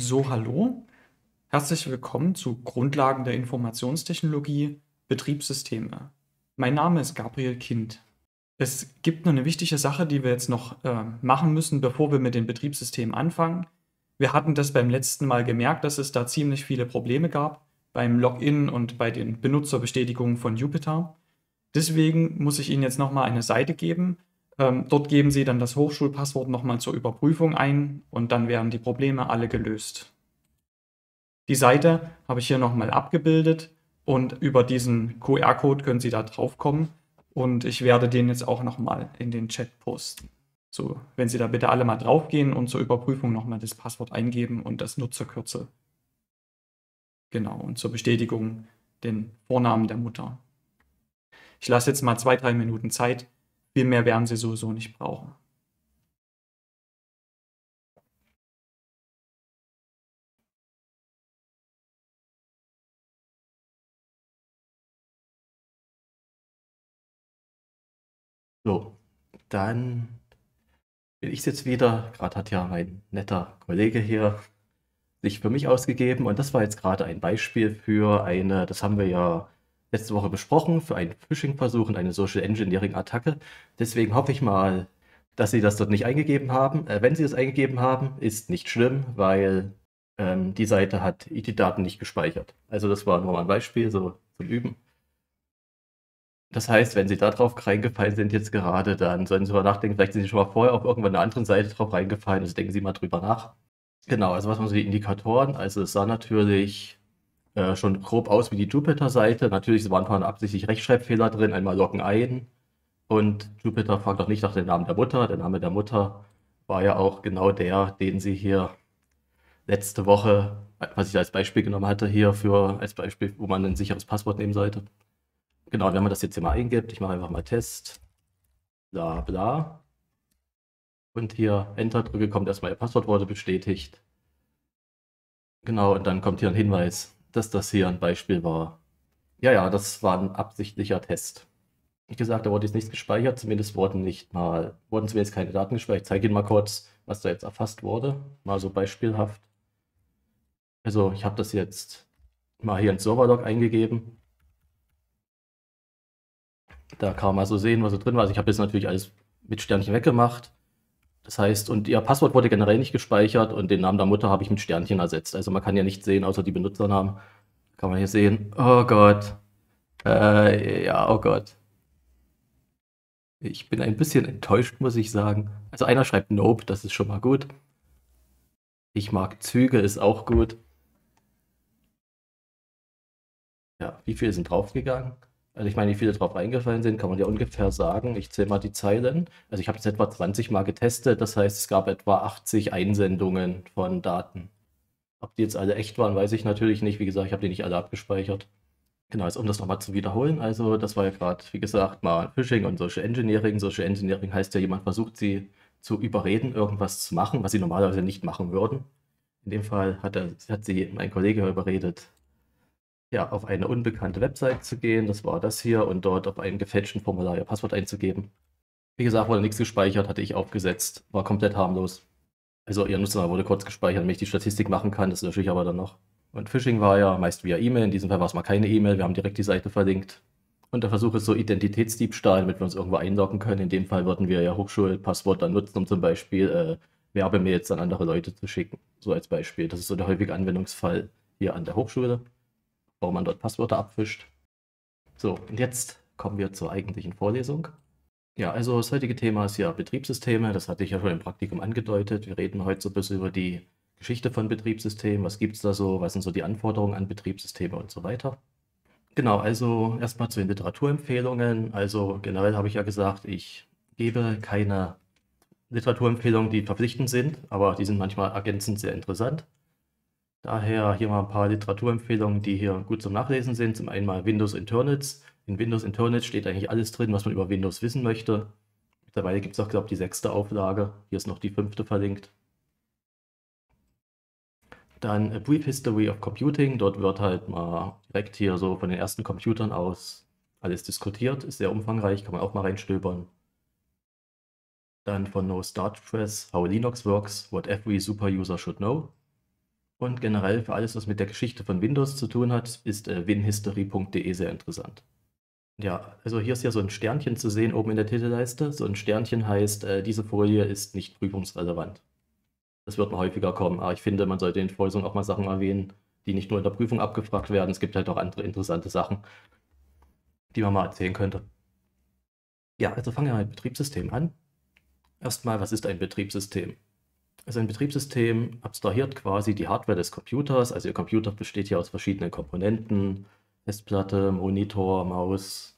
So, hallo. Herzlich willkommen zu Grundlagen der Informationstechnologie, Betriebssysteme. Mein Name ist Gabriel Kind. Es gibt noch eine wichtige Sache, die wir jetzt noch äh, machen müssen, bevor wir mit den Betriebssystemen anfangen. Wir hatten das beim letzten Mal gemerkt, dass es da ziemlich viele Probleme gab beim Login und bei den Benutzerbestätigungen von Jupyter. Deswegen muss ich Ihnen jetzt nochmal eine Seite geben, ähm, dort geben Sie dann das Hochschulpasswort nochmal zur Überprüfung ein und dann werden die Probleme alle gelöst. Die Seite habe ich hier nochmal abgebildet und über diesen QR-Code können Sie da drauf kommen und ich werde den jetzt auch nochmal in den Chat posten. So, wenn Sie da bitte alle mal draufgehen und zur Überprüfung nochmal das Passwort eingeben und das Nutzerkürzel. Genau, und zur Bestätigung den Vornamen der Mutter. Ich lasse jetzt mal zwei, drei Minuten Zeit, viel mehr werden sie sowieso nicht brauchen. So, dann bin ich jetzt wieder. Gerade hat ja mein netter Kollege hier sich für mich ausgegeben und das war jetzt gerade ein Beispiel für eine, das haben wir ja letzte Woche besprochen für einen Phishing-Versuch und eine Social Engineering-Attacke. Deswegen hoffe ich mal, dass Sie das dort nicht eingegeben haben. Äh, wenn Sie es eingegeben haben, ist nicht schlimm, weil ähm, die Seite hat die Daten nicht gespeichert. Also das war nur mal ein Beispiel so zum Üben. Das heißt, wenn Sie da drauf reingefallen sind jetzt gerade, dann sollten Sie mal nachdenken, vielleicht sind Sie schon mal vorher auf irgendwann einer anderen Seite drauf reingefallen, also denken Sie mal drüber nach. Genau, also was waren so die Indikatoren? Also es sah natürlich äh, schon grob aus wie die Jupiter-Seite. Natürlich waren ein paar absichtlich Rechtschreibfehler drin, einmal Locken ein. Und Jupiter fragt auch nicht nach dem Namen der Mutter. Der Name der Mutter war ja auch genau der, den sie hier letzte Woche, was ich als Beispiel genommen hatte, hier für als Beispiel, wo man ein sicheres Passwort nehmen sollte. Genau, wenn man das jetzt hier mal eingibt, ich mache einfach mal Test, bla bla. Und hier Enter drücke, kommt erstmal Ihr Passwort wurde bestätigt. Genau, und dann kommt hier ein Hinweis dass das hier ein Beispiel war. Ja, ja, das war ein absichtlicher Test. Wie gesagt, da wurde jetzt nichts gespeichert, zumindest wurden nicht mal, wurden zumindest keine Daten gespeichert. Ich zeige Ihnen mal kurz, was da jetzt erfasst wurde, mal so beispielhaft. Also ich habe das jetzt mal hier ins Serverlog eingegeben. Da kann man so sehen, was so drin war. Also ich habe jetzt natürlich alles mit Sternchen weggemacht. Das heißt, und ihr Passwort wurde generell nicht gespeichert und den Namen der Mutter habe ich mit Sternchen ersetzt. Also man kann ja nichts sehen, außer die Benutzernamen. Kann man hier sehen. Oh Gott. Äh, ja, oh Gott. Ich bin ein bisschen enttäuscht, muss ich sagen. Also einer schreibt Nope, das ist schon mal gut. Ich mag Züge, ist auch gut. Ja, wie viele sind draufgegangen? Also ich meine, wie viele drauf eingefallen sind, kann man ja ungefähr sagen. Ich zähle mal die Zeilen. Also ich habe das etwa 20 Mal getestet. Das heißt, es gab etwa 80 Einsendungen von Daten. Ob die jetzt alle echt waren, weiß ich natürlich nicht. Wie gesagt, ich habe die nicht alle abgespeichert. Genau, jetzt um das nochmal zu wiederholen. Also das war ja gerade, wie gesagt, mal Phishing und Social Engineering. Social Engineering heißt ja, jemand versucht sie zu überreden, irgendwas zu machen, was sie normalerweise nicht machen würden. In dem Fall hat, er, hat sie mein Kollege überredet, ja, auf eine unbekannte Website zu gehen, das war das hier, und dort auf einen gefälschten Formular ihr Passwort einzugeben. Wie gesagt, wurde nichts gespeichert, hatte ich aufgesetzt, war komplett harmlos. Also ihr Nutzer wurde kurz gespeichert, damit ich die Statistik machen kann, das lösche ich aber dann noch. Und Phishing war ja meist via E-Mail, in diesem Fall war es mal keine E-Mail, wir haben direkt die Seite verlinkt. Und der Versuch ist so Identitätsdiebstahl, damit wir uns irgendwo einloggen können. In dem Fall würden wir ja Hochschulpasswort dann nutzen, um zum Beispiel äh, Werbemails an andere Leute zu schicken. So als Beispiel. Das ist so der häufige Anwendungsfall hier an der Hochschule warum man dort Passwörter abwischt. So, und jetzt kommen wir zur eigentlichen Vorlesung. Ja, also das heutige Thema ist ja Betriebssysteme. Das hatte ich ja schon im Praktikum angedeutet. Wir reden heute so ein bisschen über die Geschichte von Betriebssystemen. Was gibt es da so? Was sind so die Anforderungen an Betriebssysteme und so weiter? Genau, also erstmal zu den Literaturempfehlungen. Also generell habe ich ja gesagt, ich gebe keine Literaturempfehlungen, die verpflichtend sind, aber die sind manchmal ergänzend sehr interessant. Daher hier mal ein paar Literaturempfehlungen, die hier gut zum Nachlesen sind. Zum einen mal Windows Internals. In Windows Internals steht eigentlich alles drin, was man über Windows wissen möchte. Mittlerweile gibt es auch, glaube ich, die sechste Auflage. Hier ist noch die fünfte verlinkt. Dann A Brief History of Computing. Dort wird halt mal direkt hier so von den ersten Computern aus alles diskutiert. Ist sehr umfangreich, kann man auch mal reinstöbern. Dann von No Start Press, How Linux Works, What Every Super User Should Know. Und generell für alles, was mit der Geschichte von Windows zu tun hat, ist äh, winhistory.de sehr interessant. Ja, also hier ist ja so ein Sternchen zu sehen oben in der Titelleiste. So ein Sternchen heißt, äh, diese Folie ist nicht prüfungsrelevant. Das wird mal häufiger kommen, aber ich finde, man sollte in Vorlesungen auch mal Sachen erwähnen, die nicht nur in der Prüfung abgefragt werden. Es gibt halt auch andere interessante Sachen, die man mal erzählen könnte. Ja, also fangen wir mal mit Betriebssystem an. Erstmal, was ist ein Betriebssystem? Also ein Betriebssystem abstrahiert quasi die Hardware des Computers. Also Ihr Computer besteht ja aus verschiedenen Komponenten. Festplatte, Monitor, Maus,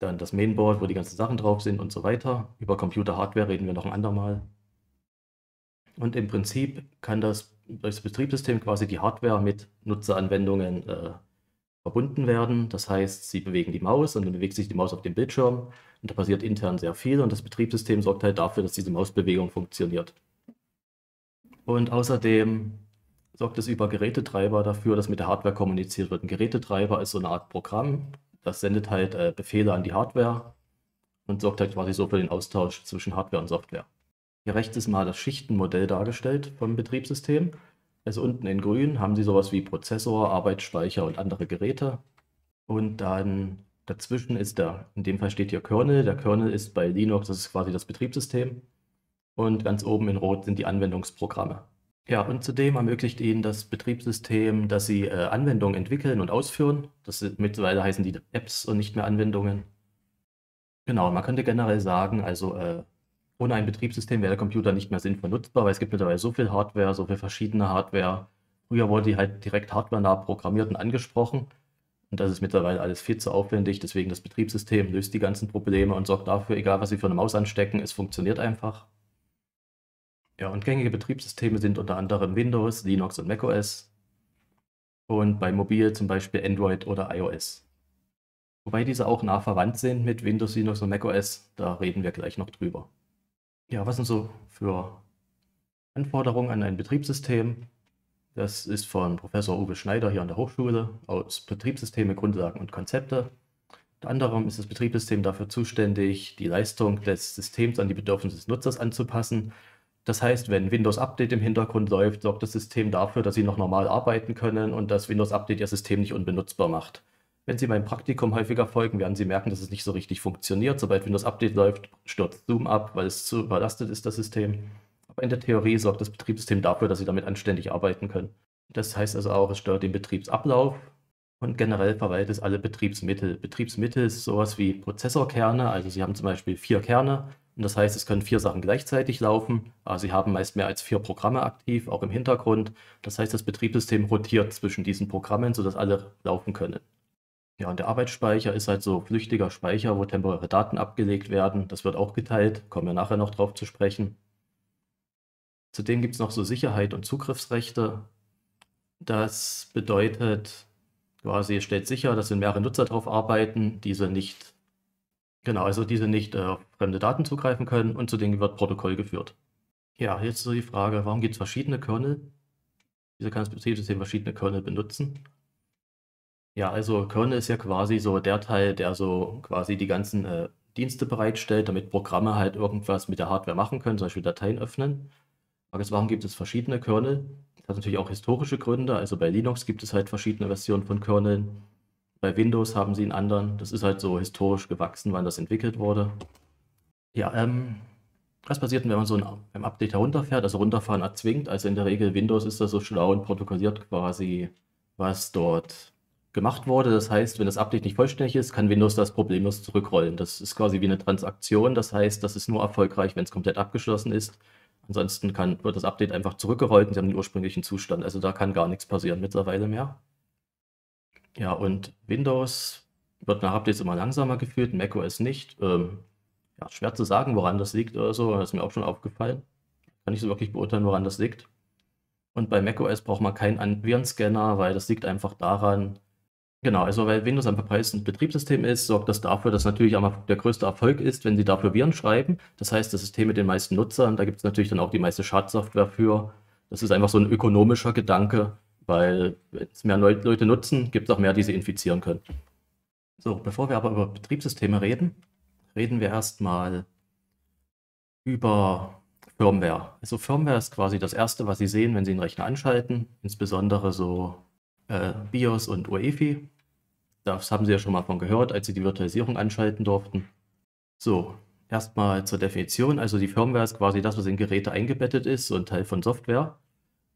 dann das Mainboard, wo die ganzen Sachen drauf sind und so weiter. Über Computer-Hardware reden wir noch ein andermal. Und im Prinzip kann das, das Betriebssystem quasi die Hardware mit Nutzeranwendungen äh, verbunden werden. Das heißt, Sie bewegen die Maus und dann bewegt sich die Maus auf dem Bildschirm. Und da passiert intern sehr viel und das Betriebssystem sorgt halt dafür, dass diese Mausbewegung funktioniert. Und außerdem sorgt es über Gerätetreiber dafür, dass mit der Hardware kommuniziert wird. Ein Gerätetreiber ist so eine Art Programm, das sendet halt äh, Befehle an die Hardware und sorgt halt quasi so für den Austausch zwischen Hardware und Software. Hier rechts ist mal das Schichtenmodell dargestellt vom Betriebssystem. Also unten in grün haben Sie sowas wie Prozessor, Arbeitsspeicher und andere Geräte. Und dann dazwischen ist der, in dem Fall steht hier Kernel. Der Kernel ist bei Linux, das ist quasi das Betriebssystem und ganz oben in Rot sind die Anwendungsprogramme. Ja, und zudem ermöglicht Ihnen das Betriebssystem, dass Sie äh, Anwendungen entwickeln und ausführen. Das sind, mittlerweile heißen die Apps und nicht mehr Anwendungen. Genau, man könnte generell sagen, also äh, ohne ein Betriebssystem wäre der Computer nicht mehr sinnvoll nutzbar, weil es gibt mittlerweile so viel Hardware, so viel verschiedene Hardware. Früher wurde die halt direkt hardwarenah programmiert und angesprochen. Und das ist mittlerweile alles viel zu aufwendig. Deswegen das Betriebssystem löst die ganzen Probleme und sorgt dafür, egal was Sie für eine Maus anstecken, es funktioniert einfach. Ja, und gängige Betriebssysteme sind unter anderem Windows, Linux und macOS. Und bei mobil zum Beispiel Android oder iOS. Wobei diese auch nah verwandt sind mit Windows, Linux und macOS. Da reden wir gleich noch drüber. Ja, was sind so für Anforderungen an ein Betriebssystem? Das ist von Professor Uwe Schneider hier an der Hochschule aus Betriebssysteme, Grundlagen und Konzepte. Unter anderem ist das Betriebssystem dafür zuständig, die Leistung des Systems an die Bedürfnisse des Nutzers anzupassen das heißt, wenn Windows Update im Hintergrund läuft, sorgt das System dafür, dass Sie noch normal arbeiten können und dass Windows Update Ihr System nicht unbenutzbar macht. Wenn Sie meinem Praktikum häufiger folgen, werden Sie merken, dass es nicht so richtig funktioniert. Sobald Windows Update läuft, stürzt Zoom ab, weil es zu überlastet ist, das System. Aber in der Theorie sorgt das Betriebssystem dafür, dass Sie damit anständig arbeiten können. Das heißt also auch, es stört den Betriebsablauf und generell verwaltet es alle Betriebsmittel. Betriebsmittel ist sowas wie Prozessorkerne, also Sie haben zum Beispiel vier Kerne und das heißt, es können vier Sachen gleichzeitig laufen. Also Sie haben meist mehr als vier Programme aktiv, auch im Hintergrund. Das heißt, das Betriebssystem rotiert zwischen diesen Programmen, sodass alle laufen können. Ja, und der Arbeitsspeicher ist halt so flüchtiger Speicher, wo temporäre Daten abgelegt werden. Das wird auch geteilt, kommen wir nachher noch drauf zu sprechen. Zudem gibt es noch so Sicherheit und Zugriffsrechte. Das bedeutet quasi, es stellt sicher, dass wenn mehrere Nutzer drauf arbeiten, diese nicht Genau, also diese nicht äh, auf fremde Daten zugreifen können und zu denen wird Protokoll geführt. Ja, jetzt so die Frage, warum gibt es verschiedene Kernel? Wieso kann das Betriebssystem verschiedene Kernel benutzen? Ja, also Kernel ist ja quasi so der Teil, der so quasi die ganzen äh, Dienste bereitstellt, damit Programme halt irgendwas mit der Hardware machen können, zum Beispiel Dateien öffnen. Aber jetzt, warum gibt es verschiedene Kernel? Das hat natürlich auch historische Gründe. Also bei Linux gibt es halt verschiedene Versionen von Kerneln. Bei Windows haben sie einen anderen. Das ist halt so historisch gewachsen, wann das entwickelt wurde. Ja, ähm, was passiert, wenn man so ein, ein Update herunterfährt? Also runterfahren erzwingt. Also in der Regel Windows ist da so schlau und protokolliert quasi, was dort gemacht wurde. Das heißt, wenn das Update nicht vollständig ist, kann Windows das problemlos zurückrollen. Das ist quasi wie eine Transaktion. Das heißt, das ist nur erfolgreich, wenn es komplett abgeschlossen ist. Ansonsten kann, wird das Update einfach zurückgerollt und sie haben den ursprünglichen Zustand. Also da kann gar nichts passieren mittlerweile mehr. Ja, und Windows wird nach Updates immer langsamer gefühlt, macOS nicht. Ähm, ja, schwer zu sagen, woran das liegt oder so, das ist mir auch schon aufgefallen. Kann ich so wirklich beurteilen, woran das liegt. Und bei macOS braucht man keinen Virenscanner, weil das liegt einfach daran, genau, also weil Windows ein verpreistes Betriebssystem ist, sorgt das dafür, dass natürlich auch mal der größte Erfolg ist, wenn sie dafür Viren schreiben. Das heißt, das System mit den meisten Nutzern, da gibt es natürlich dann auch die meiste Schadsoftware für. Das ist einfach so ein ökonomischer Gedanke, weil wenn es mehr Leute nutzen, gibt es auch mehr, die sie infizieren können. So, bevor wir aber über Betriebssysteme reden, reden wir erstmal über Firmware. Also Firmware ist quasi das Erste, was Sie sehen, wenn Sie einen Rechner anschalten, insbesondere so äh, BIOS und UEFI. Das haben Sie ja schon mal von gehört, als Sie die Virtualisierung anschalten durften. So, erstmal zur Definition. Also die Firmware ist quasi das, was in Geräte eingebettet ist, so ein Teil von Software.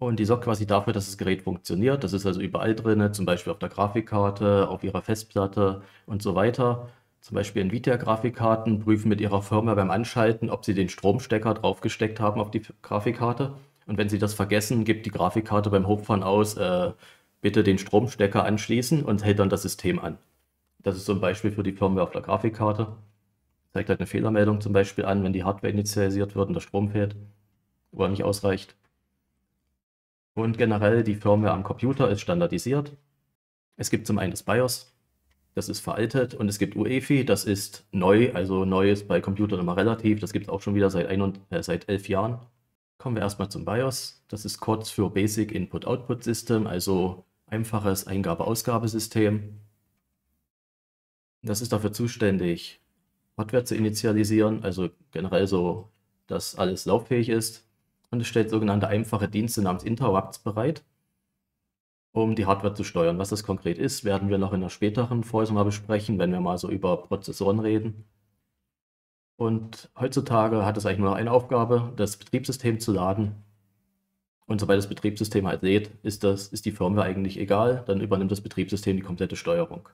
Und die sorgt quasi dafür, dass das Gerät funktioniert. Das ist also überall drin, zum Beispiel auf der Grafikkarte, auf ihrer Festplatte und so weiter. Zum Beispiel Nvidia-Grafikkarten prüfen mit ihrer Firma beim Anschalten, ob sie den Stromstecker draufgesteckt haben auf die Grafikkarte. Und wenn sie das vergessen, gibt die Grafikkarte beim Hochfahren aus, äh, bitte den Stromstecker anschließen und hält dann das System an. Das ist so ein Beispiel für die Firma auf der Grafikkarte. Zeigt halt eine Fehlermeldung zum Beispiel an, wenn die Hardware initialisiert wird und der Strom fehlt oder nicht ausreicht. Und generell die Firmware am Computer ist standardisiert. Es gibt zum einen das BIOS, das ist veraltet, und es gibt UEFI, das ist neu, also neu ist bei Computern immer relativ, das gibt es auch schon wieder seit, ein und, äh, seit elf Jahren. Kommen wir erstmal zum BIOS, das ist kurz für Basic Input-Output System, also einfaches Eingabe-Ausgabesystem. Das ist dafür zuständig, Hardware zu initialisieren, also generell so, dass alles lauffähig ist und es stellt sogenannte einfache Dienste namens Interrupts bereit, um die Hardware zu steuern. Was das konkret ist, werden wir noch in einer späteren Folge mal besprechen, wenn wir mal so über Prozessoren reden. Und heutzutage hat es eigentlich nur noch eine Aufgabe, das Betriebssystem zu laden. Und sobald das Betriebssystem halt lädt, ist, das, ist die Firmware eigentlich egal, dann übernimmt das Betriebssystem die komplette Steuerung.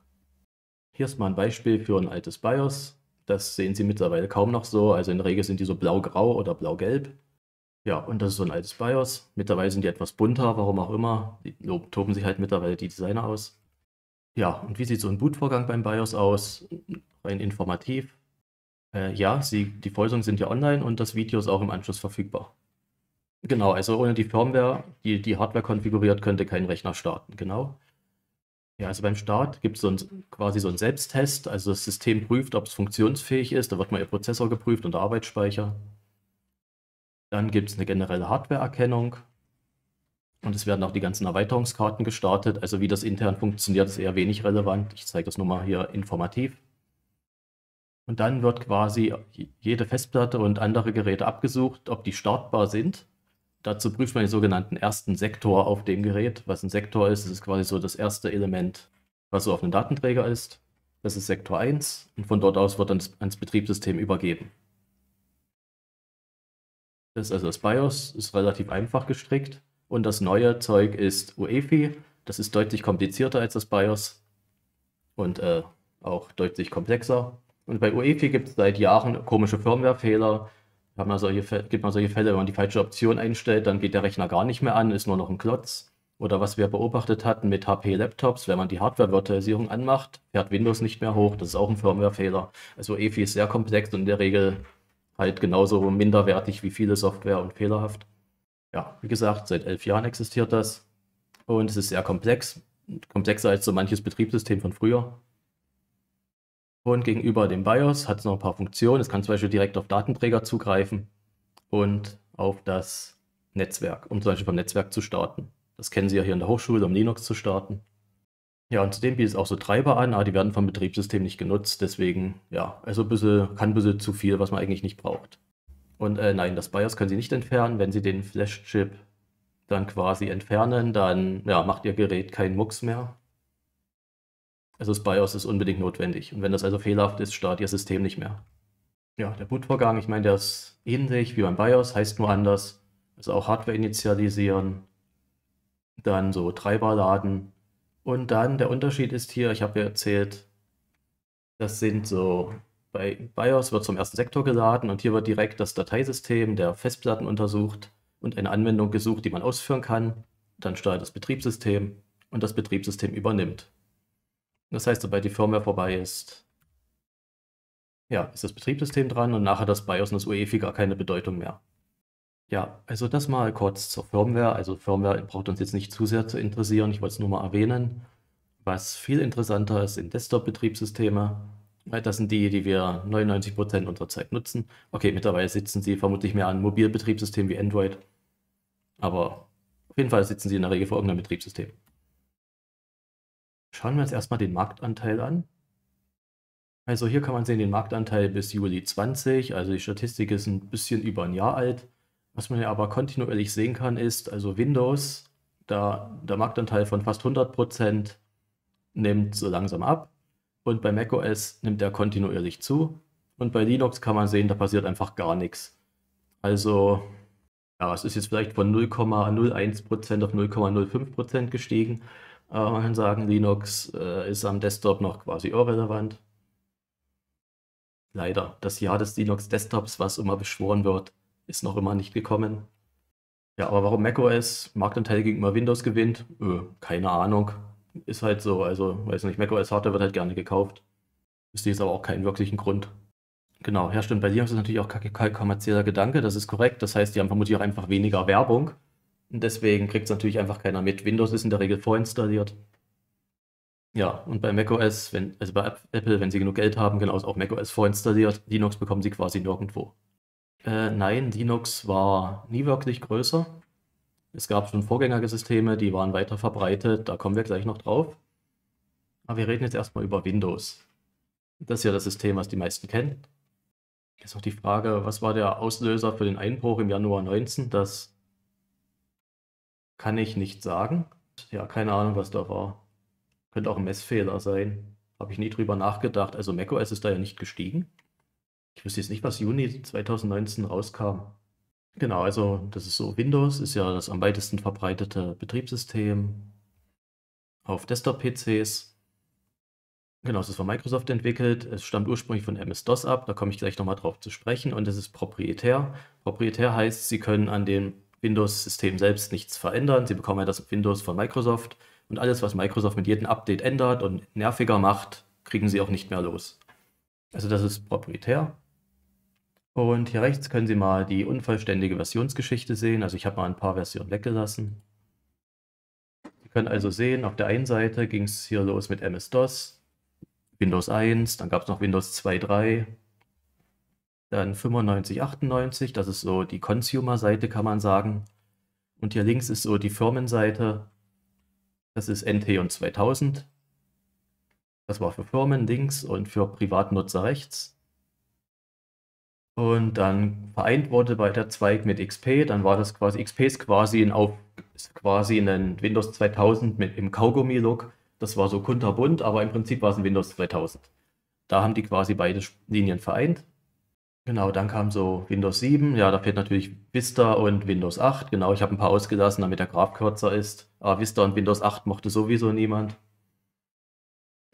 Hier ist mal ein Beispiel für ein altes BIOS. Das sehen Sie mittlerweile kaum noch so. Also in der Regel sind die so blau-grau oder blau-gelb. Ja, und das ist so ein altes BIOS. Mittlerweile sind die etwas bunter, warum auch immer. Die toben sich halt mittlerweile die Designer aus. Ja, und wie sieht so ein Bootvorgang beim BIOS aus? Rein informativ. Äh, ja, sie, die Vorlesungen sind ja online und das Video ist auch im Anschluss verfügbar. Genau, also ohne die Firmware, die die Hardware konfiguriert, könnte kein Rechner starten, genau. Ja, also beim Start gibt es so ein, quasi so einen Selbsttest. Also das System prüft, ob es funktionsfähig ist. Da wird mal ihr Prozessor geprüft und der Arbeitsspeicher. Dann gibt es eine generelle Hardware-Erkennung. Und es werden auch die ganzen Erweiterungskarten gestartet. Also wie das intern funktioniert, ist eher wenig relevant. Ich zeige das nur mal hier informativ. Und dann wird quasi jede Festplatte und andere Geräte abgesucht, ob die startbar sind. Dazu prüft man den sogenannten ersten Sektor auf dem Gerät. Was ein Sektor ist, das ist quasi so das erste Element, was so auf einem Datenträger ist. Das ist Sektor 1 und von dort aus wird dann ans Betriebssystem übergeben. Das, also das BIOS ist relativ einfach gestrickt und das neue Zeug ist UEFI. Das ist deutlich komplizierter als das BIOS und äh, auch deutlich komplexer. Und bei UEFI gibt es seit Jahren komische Firmwarefehler. Hat man solche, gibt man solche Fälle, wenn man die falsche Option einstellt, dann geht der Rechner gar nicht mehr an, ist nur noch ein Klotz. Oder was wir beobachtet hatten mit HP-Laptops, wenn man die Hardware-Virtualisierung anmacht, fährt Windows nicht mehr hoch. Das ist auch ein Firmwarefehler. Also EFI ist sehr komplex und in der Regel halt genauso minderwertig wie viele Software und fehlerhaft. Ja, wie gesagt, seit elf Jahren existiert das und es ist sehr komplex, komplexer als so manches Betriebssystem von früher. Und gegenüber dem BIOS hat es noch ein paar Funktionen. Es kann zum Beispiel direkt auf Datenträger zugreifen und auf das Netzwerk, um zum Beispiel vom Netzwerk zu starten. Das kennen Sie ja hier in der Hochschule, um Linux zu starten. Ja, und zudem bietet es auch so Treiber an, aber die werden vom Betriebssystem nicht genutzt. Deswegen, ja, also ein bisschen, kann ein bisschen zu viel, was man eigentlich nicht braucht. Und äh, nein, das BIOS können Sie nicht entfernen. Wenn Sie den Flash-Chip dann quasi entfernen, dann ja, macht Ihr Gerät keinen Mucks mehr. Also das BIOS ist unbedingt notwendig. Und wenn das also fehlerhaft ist, startet Ihr System nicht mehr. Ja, der Bootvorgang, ich meine, der ist ähnlich wie beim BIOS, heißt nur anders. Also auch Hardware initialisieren, dann so Treiber laden und dann der Unterschied ist hier, ich habe ja erzählt, das sind so, bei BIOS wird zum ersten Sektor geladen und hier wird direkt das Dateisystem der Festplatten untersucht und eine Anwendung gesucht, die man ausführen kann. Dann steuert das Betriebssystem und das Betriebssystem übernimmt. Das heißt, sobald die Firmware vorbei ist, ja, ist das Betriebssystem dran und nachher das BIOS und das UEFI gar keine Bedeutung mehr. Ja, also das mal kurz zur Firmware. Also Firmware braucht uns jetzt nicht zu sehr zu interessieren. Ich wollte es nur mal erwähnen. Was viel interessanter ist, sind Desktop-Betriebssysteme. Äh, das sind die, die wir 99% unserer Zeit nutzen. Okay, mittlerweile sitzen sie vermutlich mehr an Mobilbetriebssystemen wie Android. Aber auf jeden Fall sitzen sie in der Regel vor irgendeinem Betriebssystem. Schauen wir uns erstmal den Marktanteil an. Also hier kann man sehen den Marktanteil bis Juli 20. Also die Statistik ist ein bisschen über ein Jahr alt. Was man ja aber kontinuierlich sehen kann, ist, also Windows, da der Marktanteil von fast 100% nimmt so langsam ab und bei macOS nimmt er kontinuierlich zu und bei Linux kann man sehen, da passiert einfach gar nichts. Also, ja, es ist jetzt vielleicht von 0,01% auf 0,05% gestiegen, aber man kann sagen, Linux äh, ist am Desktop noch quasi irrelevant. Leider, das Jahr des Linux-Desktops, was immer beschworen wird, ist noch immer nicht gekommen. Ja, aber warum macOS Marktanteil gegenüber Windows gewinnt? Öh, keine Ahnung. Ist halt so, also weiß nicht, macOS Hardware wird halt gerne gekauft. Ist jetzt aber auch keinen wirklichen Grund. Genau, ja stimmt, bei Linux ist das natürlich auch kein kommerzieller Gedanke, das ist korrekt. Das heißt, die haben vermutlich auch einfach weniger Werbung. Und deswegen kriegt es natürlich einfach keiner mit. Windows ist in der Regel vorinstalliert. Ja, und bei macOS, wenn, also bei Apple, wenn sie genug Geld haben, genauso auch macOS vorinstalliert. Linux bekommen sie quasi nirgendwo. Äh, nein, Linux war nie wirklich größer. Es gab schon Vorgängersysteme, die waren weiter verbreitet, da kommen wir gleich noch drauf. Aber wir reden jetzt erstmal über Windows. Das ist ja das System, was die meisten kennen. Jetzt noch die Frage, was war der Auslöser für den Einbruch im Januar 19? Das kann ich nicht sagen. Ja, keine Ahnung, was da war. Könnte auch ein Messfehler sein. Habe ich nie drüber nachgedacht. Also macOS ist da ja nicht gestiegen ich wüsste jetzt nicht, was Juni 2019 rauskam. Genau, also das ist so, Windows ist ja das am weitesten verbreitete Betriebssystem auf Desktop-PCs. Genau, es ist von Microsoft entwickelt, es stammt ursprünglich von MS-DOS ab, da komme ich gleich nochmal drauf zu sprechen und es ist proprietär. Proprietär heißt, Sie können an dem Windows-System selbst nichts verändern, Sie bekommen ja das Windows von Microsoft und alles, was Microsoft mit jedem Update ändert und nerviger macht, kriegen Sie auch nicht mehr los. Also das ist proprietär. Und hier rechts können Sie mal die unvollständige Versionsgeschichte sehen. Also ich habe mal ein paar Versionen weggelassen. Sie können also sehen, auf der einen Seite ging es hier los mit MS-DOS, Windows 1, dann gab es noch Windows 2.3, dann 95, 98, das ist so die Consumer-Seite, kann man sagen. Und hier links ist so die Firmenseite, das ist NT und 2000. Das war für Firmen links und für Privatnutzer rechts. Und dann vereint wurde der Zweig mit XP, dann war das quasi, XP ist quasi ein, Auf, ist quasi ein Windows 2000 mit im Kaugummi-Look. Das war so kunterbunt, aber im Prinzip war es ein Windows 2000. Da haben die quasi beide Linien vereint. Genau, dann kam so Windows 7. Ja, da fehlt natürlich Vista und Windows 8. Genau, ich habe ein paar ausgelassen, damit der Graf kürzer ist. Aber Vista und Windows 8 mochte sowieso niemand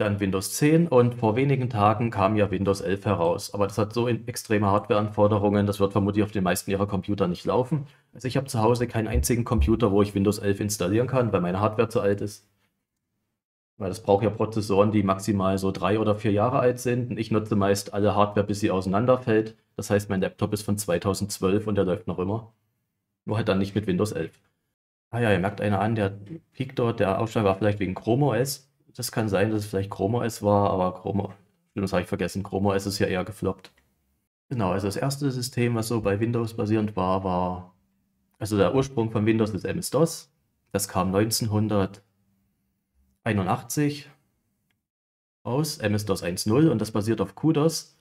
dann Windows 10 und vor wenigen Tagen kam ja Windows 11 heraus. Aber das hat so extreme Hardwareanforderungen, das wird vermutlich auf den meisten ihrer Computer nicht laufen. Also ich habe zu Hause keinen einzigen Computer, wo ich Windows 11 installieren kann, weil meine Hardware zu alt ist. Weil das braucht ja Prozessoren, die maximal so drei oder vier Jahre alt sind. Und ich nutze meist alle Hardware, bis sie auseinanderfällt. Das heißt, mein Laptop ist von 2012 und der läuft noch immer. Nur halt dann nicht mit Windows 11. Ah ja, ihr merkt einer an, der Peak dort, der Aufschlag war vielleicht wegen Chrome OS. Das kann sein, dass es vielleicht Chroma S war, aber Chroma, das habe ich vergessen, Chroma S ist ja eher gefloppt. Genau, also das erste System, was so bei Windows basierend war, war, also der Ursprung von Windows ist MS-DOS. Das kam 1981 aus, MS-DOS 1.0 und das basiert auf QDOS.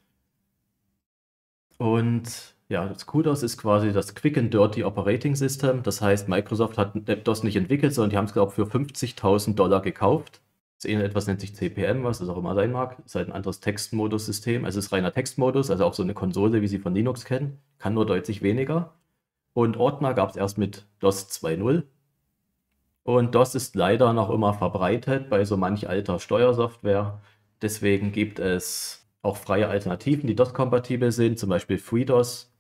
Und ja, das QDOS ist quasi das Quick and Dirty Operating System. Das heißt, Microsoft hat äh, DOS nicht entwickelt, sondern die haben es, glaube ich, für 50.000 Dollar gekauft. Eh etwas nennt sich CPM, was das auch immer sein mag. Ist halt ein anderes Textmodus-System. Es ist reiner Textmodus, also auch so eine Konsole, wie sie von Linux kennen. Kann nur deutlich weniger. Und Ordner gab es erst mit DOS 2.0. Und DOS ist leider noch immer verbreitet bei so manch alter Steuersoftware. Deswegen gibt es auch freie Alternativen, die DOS-kompatibel sind, zum Beispiel FreeDOS.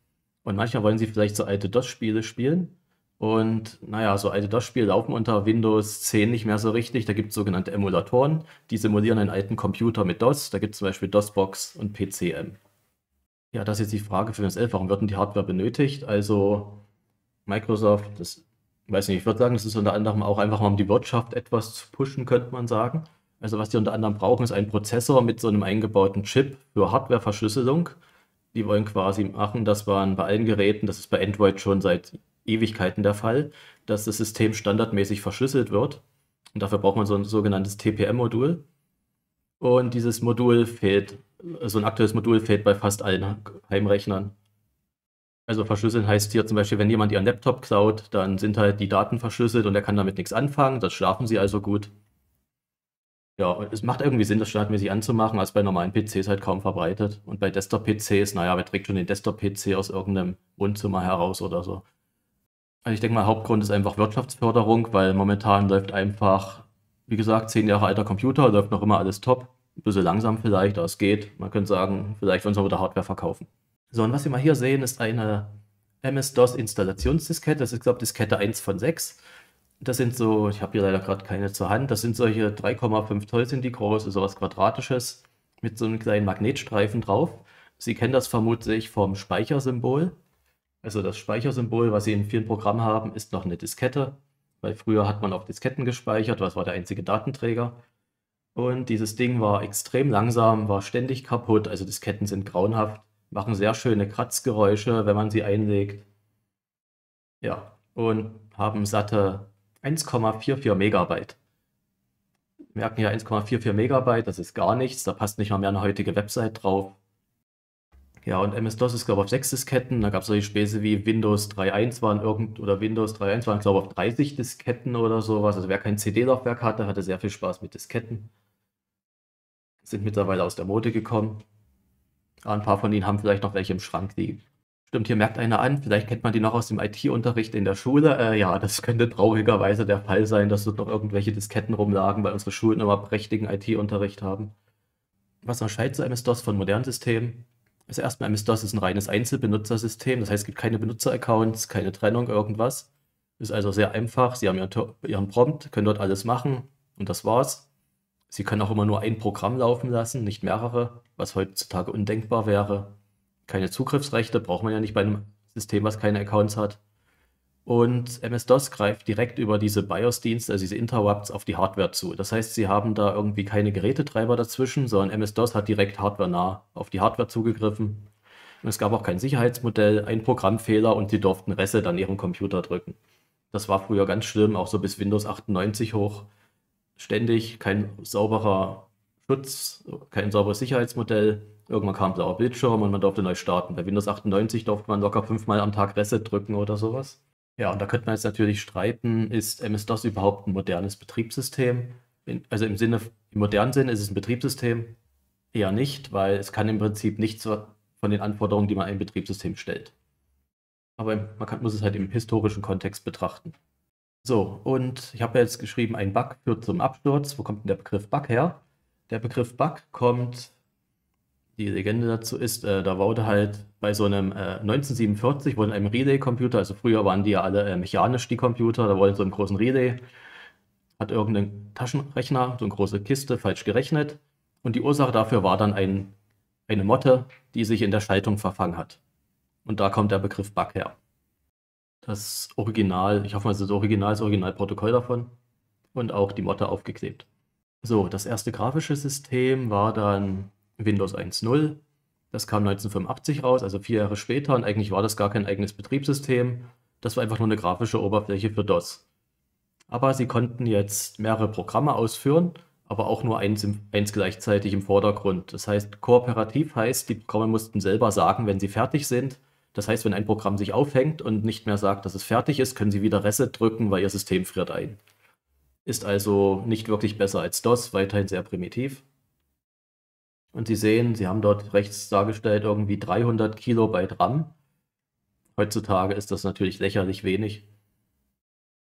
Und manchmal wollen sie vielleicht so alte DOS-Spiele spielen. Und naja, so alte DOS-Spiele laufen unter Windows 10 nicht mehr so richtig. Da gibt es sogenannte Emulatoren, die simulieren einen alten Computer mit DOS. Da gibt es zum Beispiel DOSBox und PCM. Ja, das ist jetzt die Frage für Windows 11. Warum wird denn die Hardware benötigt? Also Microsoft, das weiß nicht, ich würde sagen, das ist unter anderem auch einfach mal um die Wirtschaft etwas zu pushen, könnte man sagen. Also was die unter anderem brauchen, ist ein Prozessor mit so einem eingebauten Chip für Hardwareverschlüsselung. Die wollen quasi machen, dass man bei allen Geräten, das ist bei Android schon seit Ewigkeiten der Fall, dass das System standardmäßig verschlüsselt wird. Und dafür braucht man so ein sogenanntes TPM-Modul. Und dieses Modul fehlt, so ein aktuelles Modul fehlt bei fast allen Heimrechnern. Also verschlüsseln heißt hier zum Beispiel, wenn jemand ihren Laptop klaut, dann sind halt die Daten verschlüsselt und er kann damit nichts anfangen, das schlafen sie also gut. Ja, und es macht irgendwie Sinn, das standardmäßig anzumachen, als bei normalen PCs halt kaum verbreitet. Und bei Desktop-PCs, naja, wer trägt schon den Desktop-PC aus irgendeinem Wohnzimmer heraus oder so? Also ich denke mal, Hauptgrund ist einfach Wirtschaftsförderung, weil momentan läuft einfach, wie gesagt, zehn Jahre alter Computer, läuft noch immer alles top. Ein bisschen langsam vielleicht, aber es geht. Man könnte sagen, vielleicht wollen sie wieder Hardware verkaufen. So, und was wir mal hier sehen, ist eine MS-DOS-Installationsdiskette. Das ist, glaube ich, Diskette 1 von 6. Das sind so, ich habe hier leider gerade keine zur Hand, das sind solche 3,5 Zoll sind die groß, so also was Quadratisches mit so einem kleinen Magnetstreifen drauf. Sie kennen das vermutlich vom Speichersymbol. Also das Speichersymbol, was Sie in vielen Programmen haben, ist noch eine Diskette, weil früher hat man auf Disketten gespeichert, was war der einzige Datenträger. Und dieses Ding war extrem langsam, war ständig kaputt, also Disketten sind grauenhaft, machen sehr schöne Kratzgeräusche, wenn man sie einlegt. Ja, und haben satte 1,44 Megabyte. Wir merken ja 1,44 Megabyte, das ist gar nichts, da passt nicht mal mehr eine heutige Website drauf. Ja, und MS-DOS ist, glaube ich, auf sechs Disketten. Da gab es solche Späße wie Windows 3.1 waren irgend oder Windows 3.1 waren, glaube ich, auf 30 Disketten oder sowas. Also wer kein CD-Laufwerk hatte, hatte sehr viel Spaß mit Disketten. Sind mittlerweile aus der Mode gekommen. Aber ein paar von ihnen haben vielleicht noch welche im Schrank liegen. Stimmt, hier merkt einer an, vielleicht kennt man die noch aus dem IT-Unterricht in der Schule. Äh, ja, das könnte traurigerweise der Fall sein, dass dort noch irgendwelche Disketten rumlagen, weil unsere Schulen immer prächtigen IT-Unterricht haben. Was unterscheidet so MS-DOS von modernen Systemen? Also erstmal MS-DOS ist ein reines Einzelbenutzersystem, das heißt, es gibt keine Benutzeraccounts, keine Trennung, irgendwas. Ist also sehr einfach. Sie haben ihren, ihren Prompt, können dort alles machen und das war's. Sie können auch immer nur ein Programm laufen lassen, nicht mehrere, was heutzutage undenkbar wäre. Keine Zugriffsrechte braucht man ja nicht bei einem System, was keine Accounts hat. Und MS-DOS greift direkt über diese BIOS-Dienste, also diese Interrupts, auf die Hardware zu. Das heißt, sie haben da irgendwie keine Gerätetreiber dazwischen, sondern MS-DOS hat direkt hardwarenah auf die Hardware zugegriffen. Und es gab auch kein Sicherheitsmodell, ein Programmfehler und sie durften Reste an ihrem Computer drücken. Das war früher ganz schlimm, auch so bis Windows 98 hoch. Ständig kein sauberer Schutz, kein sauberes Sicherheitsmodell. Irgendwann kam blauer Bildschirm und man durfte neu starten. Bei Windows 98 durfte man locker fünfmal am Tag Reset drücken oder sowas. Ja, und da könnte man jetzt natürlich streiten, ist MS-DOS überhaupt ein modernes Betriebssystem? In, also im Sinne, im modernen Sinne ist es ein Betriebssystem eher nicht, weil es kann im Prinzip nichts von den Anforderungen, die man einem Betriebssystem stellt. Aber man kann, muss es halt im historischen Kontext betrachten. So, und ich habe jetzt geschrieben, ein Bug führt zum Absturz. Wo kommt denn der Begriff Bug her? Der Begriff Bug kommt die Legende dazu ist, äh, da wurde halt bei so einem äh, 1947 wurde in einem Relay-Computer, also früher waren die ja alle äh, mechanisch, die Computer, da wurde so einem großen Relay, hat irgendein Taschenrechner, so eine große Kiste, falsch gerechnet. Und die Ursache dafür war dann ein, eine Motte, die sich in der Schaltung verfangen hat. Und da kommt der Begriff Bug her. Das Original, ich hoffe mal, es ist das Original, das Originalprotokoll davon. Und auch die Motte aufgeklebt. So, das erste grafische System war dann Windows 1.0. Das kam 1985 raus, also vier Jahre später. Und eigentlich war das gar kein eigenes Betriebssystem. Das war einfach nur eine grafische Oberfläche für DOS. Aber sie konnten jetzt mehrere Programme ausführen, aber auch nur eins, im, eins gleichzeitig im Vordergrund. Das heißt, kooperativ heißt, die Programme mussten selber sagen, wenn sie fertig sind. Das heißt, wenn ein Programm sich aufhängt und nicht mehr sagt, dass es fertig ist, können sie wieder Reset drücken, weil ihr System friert ein. Ist also nicht wirklich besser als DOS, weiterhin sehr primitiv. Und Sie sehen, Sie haben dort rechts dargestellt irgendwie 300 Kilobyte RAM. Heutzutage ist das natürlich lächerlich wenig.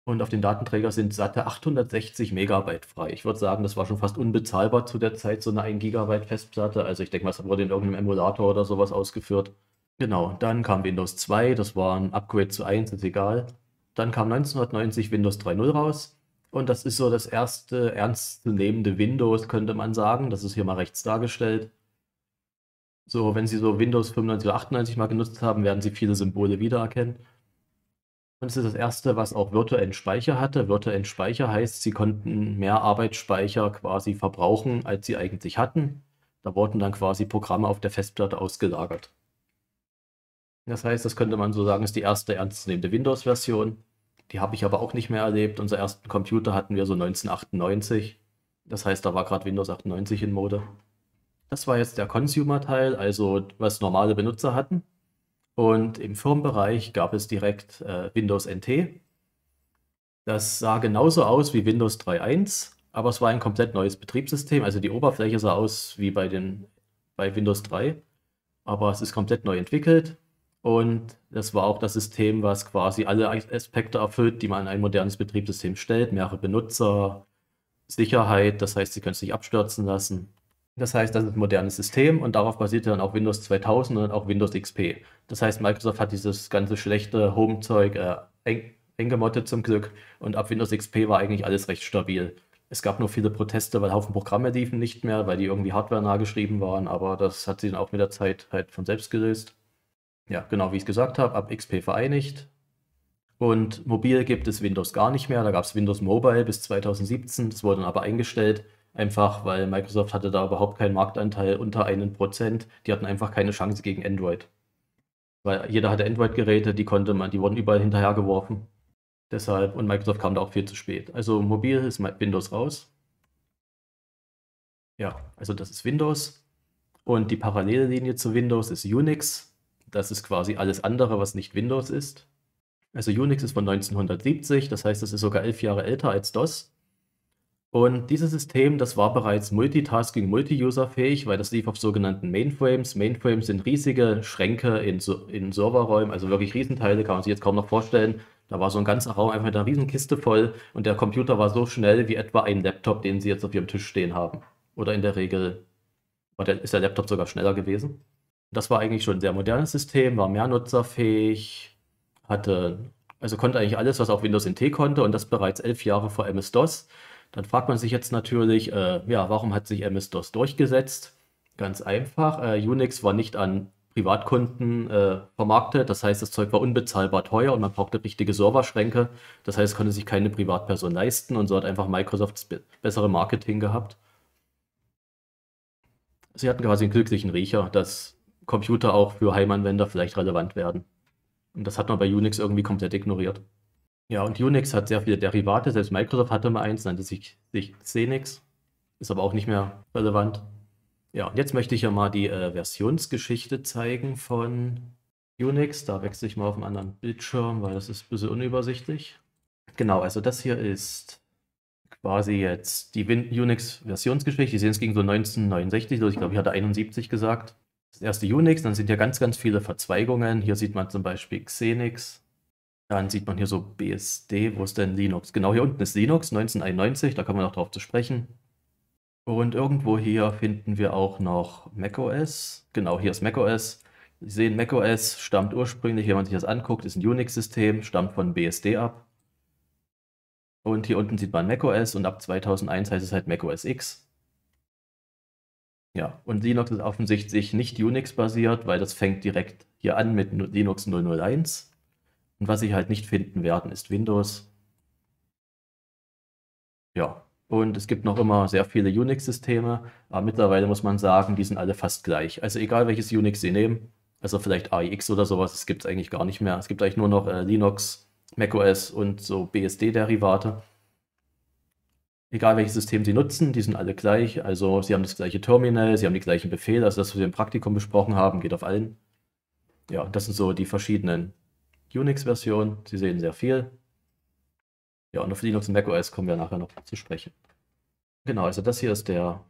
Und auf dem Datenträger sind satte 860 Megabyte frei. Ich würde sagen, das war schon fast unbezahlbar zu der Zeit, so eine 1 Gigabyte Festplatte. Also ich denke mal, es wurde in irgendeinem Emulator oder sowas ausgeführt. Genau, dann kam Windows 2, das war ein Upgrade zu 1, ist egal. Dann kam 1990 Windows 3.0 raus. Und das ist so das erste ernstzunehmende Windows, könnte man sagen. Das ist hier mal rechts dargestellt. So, wenn Sie so Windows 95 oder 98 mal genutzt haben, werden Sie viele Symbole wiedererkennen. Und es ist das erste, was auch virtuellen Speicher hatte. Virtuellen Speicher heißt, Sie konnten mehr Arbeitsspeicher quasi verbrauchen, als Sie eigentlich hatten. Da wurden dann quasi Programme auf der Festplatte ausgelagert. Das heißt, das könnte man so sagen, ist die erste ernstzunehmende Windows-Version. Die habe ich aber auch nicht mehr erlebt. Unser ersten Computer hatten wir so 1998. Das heißt, da war gerade Windows 98 in Mode. Das war jetzt der Consumer-Teil, also was normale Benutzer hatten. Und im Firmenbereich gab es direkt äh, Windows NT. Das sah genauso aus wie Windows 3.1, aber es war ein komplett neues Betriebssystem. Also die Oberfläche sah aus wie bei, den, bei Windows 3, aber es ist komplett neu entwickelt. Und das war auch das System, was quasi alle Aspekte erfüllt, die man an ein modernes Betriebssystem stellt. Mehrere Benutzer, Sicherheit, das heißt, sie können es nicht abstürzen lassen. Das heißt, das ist ein modernes System und darauf basierte dann auch Windows 2000 und auch Windows XP. Das heißt, Microsoft hat dieses ganze schlechte Home-Zeug äh, eng, eng gemottet zum Glück und ab Windows XP war eigentlich alles recht stabil. Es gab nur viele Proteste, weil Haufen Programme liefen nicht mehr, weil die irgendwie hardware nah geschrieben waren, aber das hat sich dann auch mit der Zeit halt von selbst gelöst ja, genau wie ich es gesagt habe, ab XP vereinigt. Und mobil gibt es Windows gar nicht mehr. Da gab es Windows Mobile bis 2017. Das wurde dann aber eingestellt, einfach weil Microsoft hatte da überhaupt keinen Marktanteil unter einem Prozent. Die hatten einfach keine Chance gegen Android. Weil jeder hatte Android-Geräte, die konnte man, die wurden überall hinterhergeworfen. Deshalb, und Microsoft kam da auch viel zu spät. Also mobil ist Windows raus. Ja, also das ist Windows. Und die parallele Linie zu Windows ist Unix. Das ist quasi alles andere, was nicht Windows ist. Also Unix ist von 1970, das heißt, es ist sogar elf Jahre älter als DOS. Und dieses System, das war bereits Multitasking, Multi-User-fähig, weil das lief auf sogenannten Mainframes. Mainframes sind riesige Schränke in, so in Serverräumen, also wirklich Riesenteile, kann man sich jetzt kaum noch vorstellen. Da war so ein ganzer Raum einfach mit einer Riesenkiste voll und der Computer war so schnell wie etwa ein Laptop, den Sie jetzt auf Ihrem Tisch stehen haben. Oder in der Regel der, ist der Laptop sogar schneller gewesen. Das war eigentlich schon ein sehr modernes System, war mehrnutzerfähig, hatte, also konnte eigentlich alles, was auch Windows NT konnte und das bereits elf Jahre vor MS-DOS. Dann fragt man sich jetzt natürlich, äh, ja, warum hat sich MS-DOS durchgesetzt? Ganz einfach, äh, Unix war nicht an Privatkunden äh, vermarktet. Das heißt, das Zeug war unbezahlbar teuer und man brauchte richtige Serverschränke. Das heißt, es konnte sich keine Privatperson leisten und so hat einfach Microsoft bessere Marketing gehabt. Sie hatten quasi einen glücklichen Riecher, dass Computer auch für Heimanwender vielleicht relevant werden. Und das hat man bei Unix irgendwie komplett ignoriert. Ja, und Unix hat sehr viele Derivate, selbst Microsoft hatte mal eins, nannte sich, sich Xenix, ist aber auch nicht mehr relevant. Ja, und jetzt möchte ich ja mal die äh, Versionsgeschichte zeigen von Unix. Da wechsle ich mal auf einen anderen Bildschirm, weil das ist ein bisschen unübersichtlich. Genau, also das hier ist quasi jetzt die Unix-Versionsgeschichte. Sie sehen, es ging so 1969 los. Ich glaube, ich hatte 71 gesagt das erste Unix, dann sind ja ganz, ganz viele Verzweigungen. Hier sieht man zum Beispiel Xenix. Dann sieht man hier so BSD, wo ist denn Linux? Genau hier unten ist Linux 1991, da kommen wir noch drauf zu sprechen. Und irgendwo hier finden wir auch noch macOS. Genau, hier ist macOS. Sie sehen, macOS stammt ursprünglich, wenn man sich das anguckt, ist ein Unix-System, stammt von BSD ab. Und hier unten sieht man macOS und ab 2001 heißt es halt macOS X. Ja, und Linux ist offensichtlich nicht Unix-basiert, weil das fängt direkt hier an mit Linux 001. Und was Sie halt nicht finden werden, ist Windows. Ja, und es gibt noch immer sehr viele Unix-Systeme, aber mittlerweile muss man sagen, die sind alle fast gleich. Also egal welches Unix Sie nehmen, also vielleicht AIX oder sowas, das gibt es eigentlich gar nicht mehr. Es gibt eigentlich nur noch äh, Linux, macOS und so BSD-Derivate egal welches System Sie nutzen, die sind alle gleich. Also Sie haben das gleiche Terminal, Sie haben die gleichen Befehle. Also das, was wir im Praktikum besprochen haben, geht auf allen. Ja, das sind so die verschiedenen Unix-Versionen. Sie sehen sehr viel. Ja, und auf Linux und macOS kommen wir nachher noch zu sprechen. Genau, also das hier ist der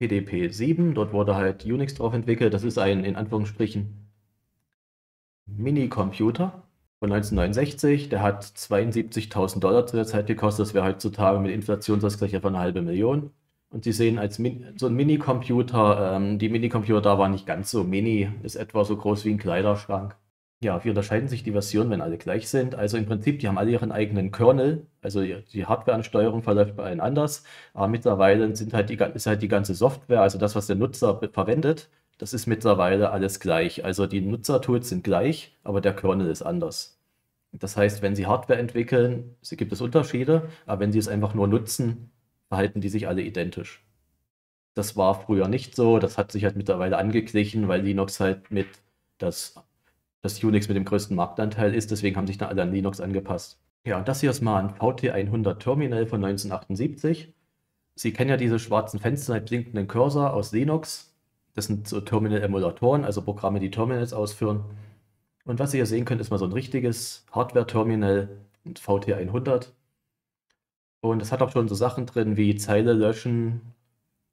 PDP 7. Dort wurde halt Unix drauf entwickelt. Das ist ein, in Anführungsstrichen, Mini-Computer von 1969. Der hat 72.000 Dollar zu der Zeit gekostet. Das wäre heutzutage mit Inflationsausgleich etwa eine halbe Million. Und Sie sehen als Min so ein Minicomputer, ähm, die Minicomputer da waren nicht ganz so mini, ist etwa so groß wie ein Kleiderschrank. Ja, wie unterscheiden sich die Versionen, wenn alle gleich sind? Also im Prinzip, die haben alle ihren eigenen Kernel, also die Hardwareansteuerung verläuft bei allen anders, aber mittlerweile sind halt die, ist halt die ganze Software, also das, was der Nutzer verwendet, das ist mittlerweile alles gleich. Also die Nutzertools sind gleich, aber der Kernel ist anders. Das heißt, wenn Sie Hardware entwickeln, gibt es Unterschiede, aber wenn Sie es einfach nur nutzen, verhalten die sich alle identisch. Das war früher nicht so, das hat sich halt mittlerweile angeglichen, weil Linux halt mit das, das Unix mit dem größten Marktanteil ist, deswegen haben sich da alle an Linux angepasst. Ja, und das hier ist mal ein VT100 Terminal von 1978. Sie kennen ja diese schwarzen Fenster mit blinkenden Cursor aus Linux das sind so Terminal-Emulatoren, also Programme, die Terminals ausführen. Und was ihr hier sehen könnt, ist mal so ein richtiges Hardware-Terminal, VT100. Und das hat auch schon so Sachen drin wie Zeile löschen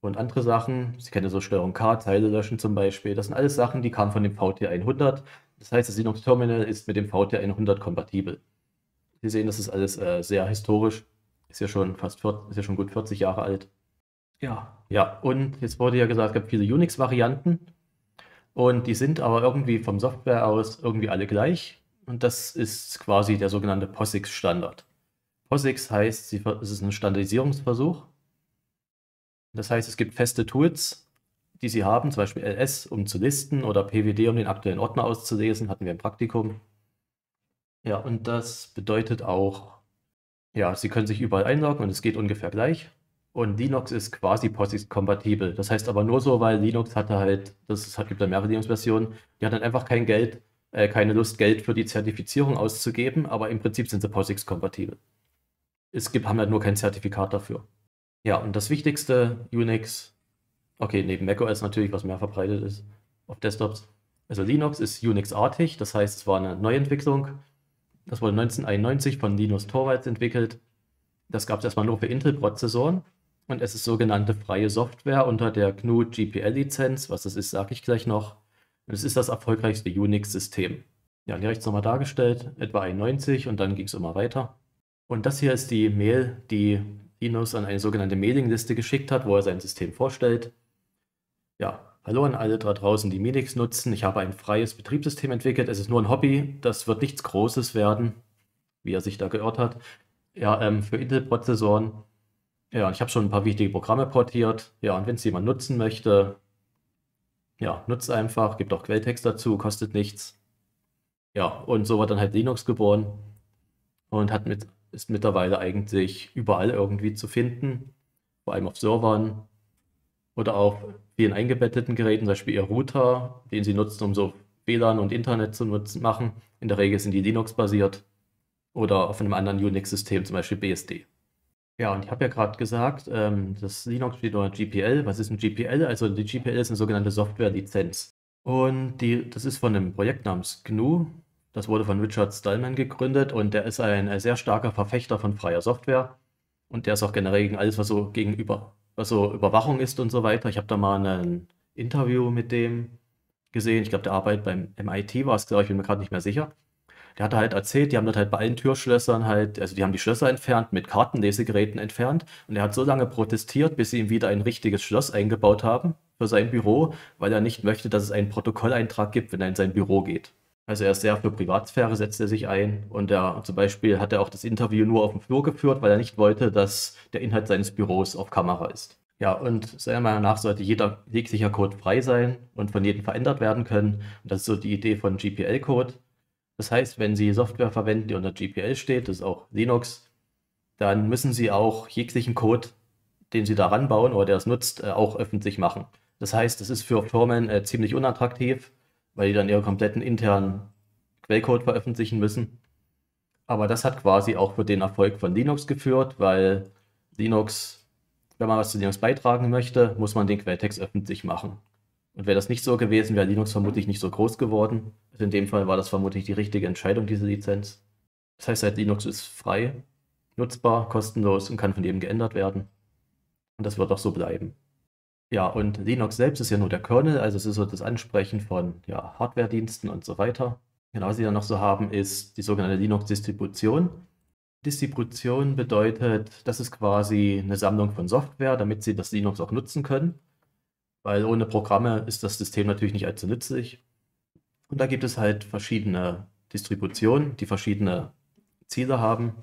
und andere Sachen. Sie kennen so Steuerung K, Zeile löschen zum Beispiel. Das sind alles Sachen, die kamen von dem VT100. Das heißt, das Linux Terminal ist mit dem VT100 kompatibel. Sie sehen, das ist alles äh, sehr historisch. Ist ja schon fast 40, ist ja schon gut 40 Jahre alt. Ja. Ja, und jetzt wurde ja gesagt, es gibt viele Unix-Varianten und die sind aber irgendwie vom Software aus irgendwie alle gleich. Und das ist quasi der sogenannte POSIX-Standard. POSIX heißt, sie, es ist ein Standardisierungsversuch. Das heißt, es gibt feste Tools, die sie haben, zum Beispiel LS, um zu listen oder PWD, um den aktuellen Ordner auszulesen, hatten wir im Praktikum. Ja, und das bedeutet auch, ja, sie können sich überall einloggen und es geht ungefähr gleich. Und Linux ist quasi POSIX-kompatibel. Das heißt aber nur so, weil Linux hatte halt, das hat, gibt ja mehrere Linux-Versionen, die hat dann halt einfach kein Geld, äh, keine Lust, Geld für die Zertifizierung auszugeben, aber im Prinzip sind sie POSIX-kompatibel. Es gibt, haben halt nur kein Zertifikat dafür. Ja, und das Wichtigste, Unix, okay, neben macOS natürlich, was mehr verbreitet ist auf Desktops. Also Linux ist Unix-artig, das heißt, es war eine Neuentwicklung. Das wurde 1991 von Linus Torvalds entwickelt. Das gab es erstmal nur für Intel-Prozessoren. Und es ist sogenannte freie Software unter der GNU GPL-Lizenz. Was das ist, sage ich gleich noch. Und es ist das erfolgreichste Unix-System. Ja, hier rechts nochmal dargestellt, etwa 91 und dann ging es immer weiter. Und das hier ist die Mail, die Linus an eine sogenannte Mailingliste geschickt hat, wo er sein System vorstellt. Ja, hallo an alle da draußen, die Minix nutzen. Ich habe ein freies Betriebssystem entwickelt. Es ist nur ein Hobby. Das wird nichts Großes werden, wie er sich da geirrt hat. Ja, ähm, für Intel-Prozessoren ja, ich habe schon ein paar wichtige Programme portiert. Ja, und wenn es jemand nutzen möchte, ja, nutzt einfach, gibt auch Quelltext dazu, kostet nichts. Ja, und so war dann halt Linux geboren und hat mit, ist mittlerweile eigentlich überall irgendwie zu finden, vor allem auf Servern oder auch vielen eingebetteten Geräten, zum Beispiel Ihr Router, den Sie nutzen, um so WLAN und Internet zu nutzen, machen. In der Regel sind die Linux-basiert oder auf einem anderen Unix-System, zum Beispiel BSD. Ja, und ich habe ja gerade gesagt, ähm, das Linux steht unter GPL. Was ist ein GPL? Also die GPL ist eine sogenannte Software-Lizenz. Und die, das ist von einem Projekt namens GNU. Das wurde von Richard Stallman gegründet und der ist ein, ein sehr starker Verfechter von freier Software. Und der ist auch generell gegen alles, was so gegenüber, was so Überwachung ist und so weiter. Ich habe da mal ein Interview mit dem gesehen. Ich glaube, der Arbeit beim MIT war es, glaube ich, bin mir gerade nicht mehr sicher der hat halt erzählt, die haben dort halt bei allen Türschlössern halt, also die haben die Schlösser entfernt, mit Kartenlesegeräten entfernt. Und er hat so lange protestiert, bis sie ihm wieder ein richtiges Schloss eingebaut haben für sein Büro, weil er nicht möchte, dass es einen Protokolleintrag gibt, wenn er in sein Büro geht. Also er ist sehr für Privatsphäre, setzt er sich ein. Und er, zum Beispiel hat er auch das Interview nur auf dem Flur geführt, weil er nicht wollte, dass der Inhalt seines Büros auf Kamera ist. Ja, und seiner Meinung nach sollte jeder jeglicher Code frei sein und von jedem verändert werden können. Und das ist so die Idee von GPL-Code. Das heißt, wenn Sie Software verwenden, die unter GPL steht, das ist auch Linux, dann müssen Sie auch jeglichen Code, den Sie daran bauen oder der es nutzt, äh, auch öffentlich machen. Das heißt, es ist für Firmen äh, ziemlich unattraktiv, weil die dann ihren kompletten internen Quellcode veröffentlichen müssen. Aber das hat quasi auch für den Erfolg von Linux geführt, weil Linux, wenn man was zu Linux beitragen möchte, muss man den Quelltext öffentlich machen. Und wäre das nicht so gewesen, wäre Linux vermutlich nicht so groß geworden. Also in dem Fall war das vermutlich die richtige Entscheidung, diese Lizenz. Das heißt halt, Linux ist frei, nutzbar, kostenlos und kann von jedem geändert werden. Und das wird auch so bleiben. Ja, und Linux selbst ist ja nur der Kernel, also es ist so das Ansprechen von ja, Hardware-Diensten und so weiter. Genau, was sie dann noch so haben, ist die sogenannte Linux-Distribution. Distribution bedeutet, das ist quasi eine Sammlung von Software, damit sie das Linux auch nutzen können weil ohne Programme ist das System natürlich nicht allzu nützlich. Und da gibt es halt verschiedene Distributionen, die verschiedene Ziele haben.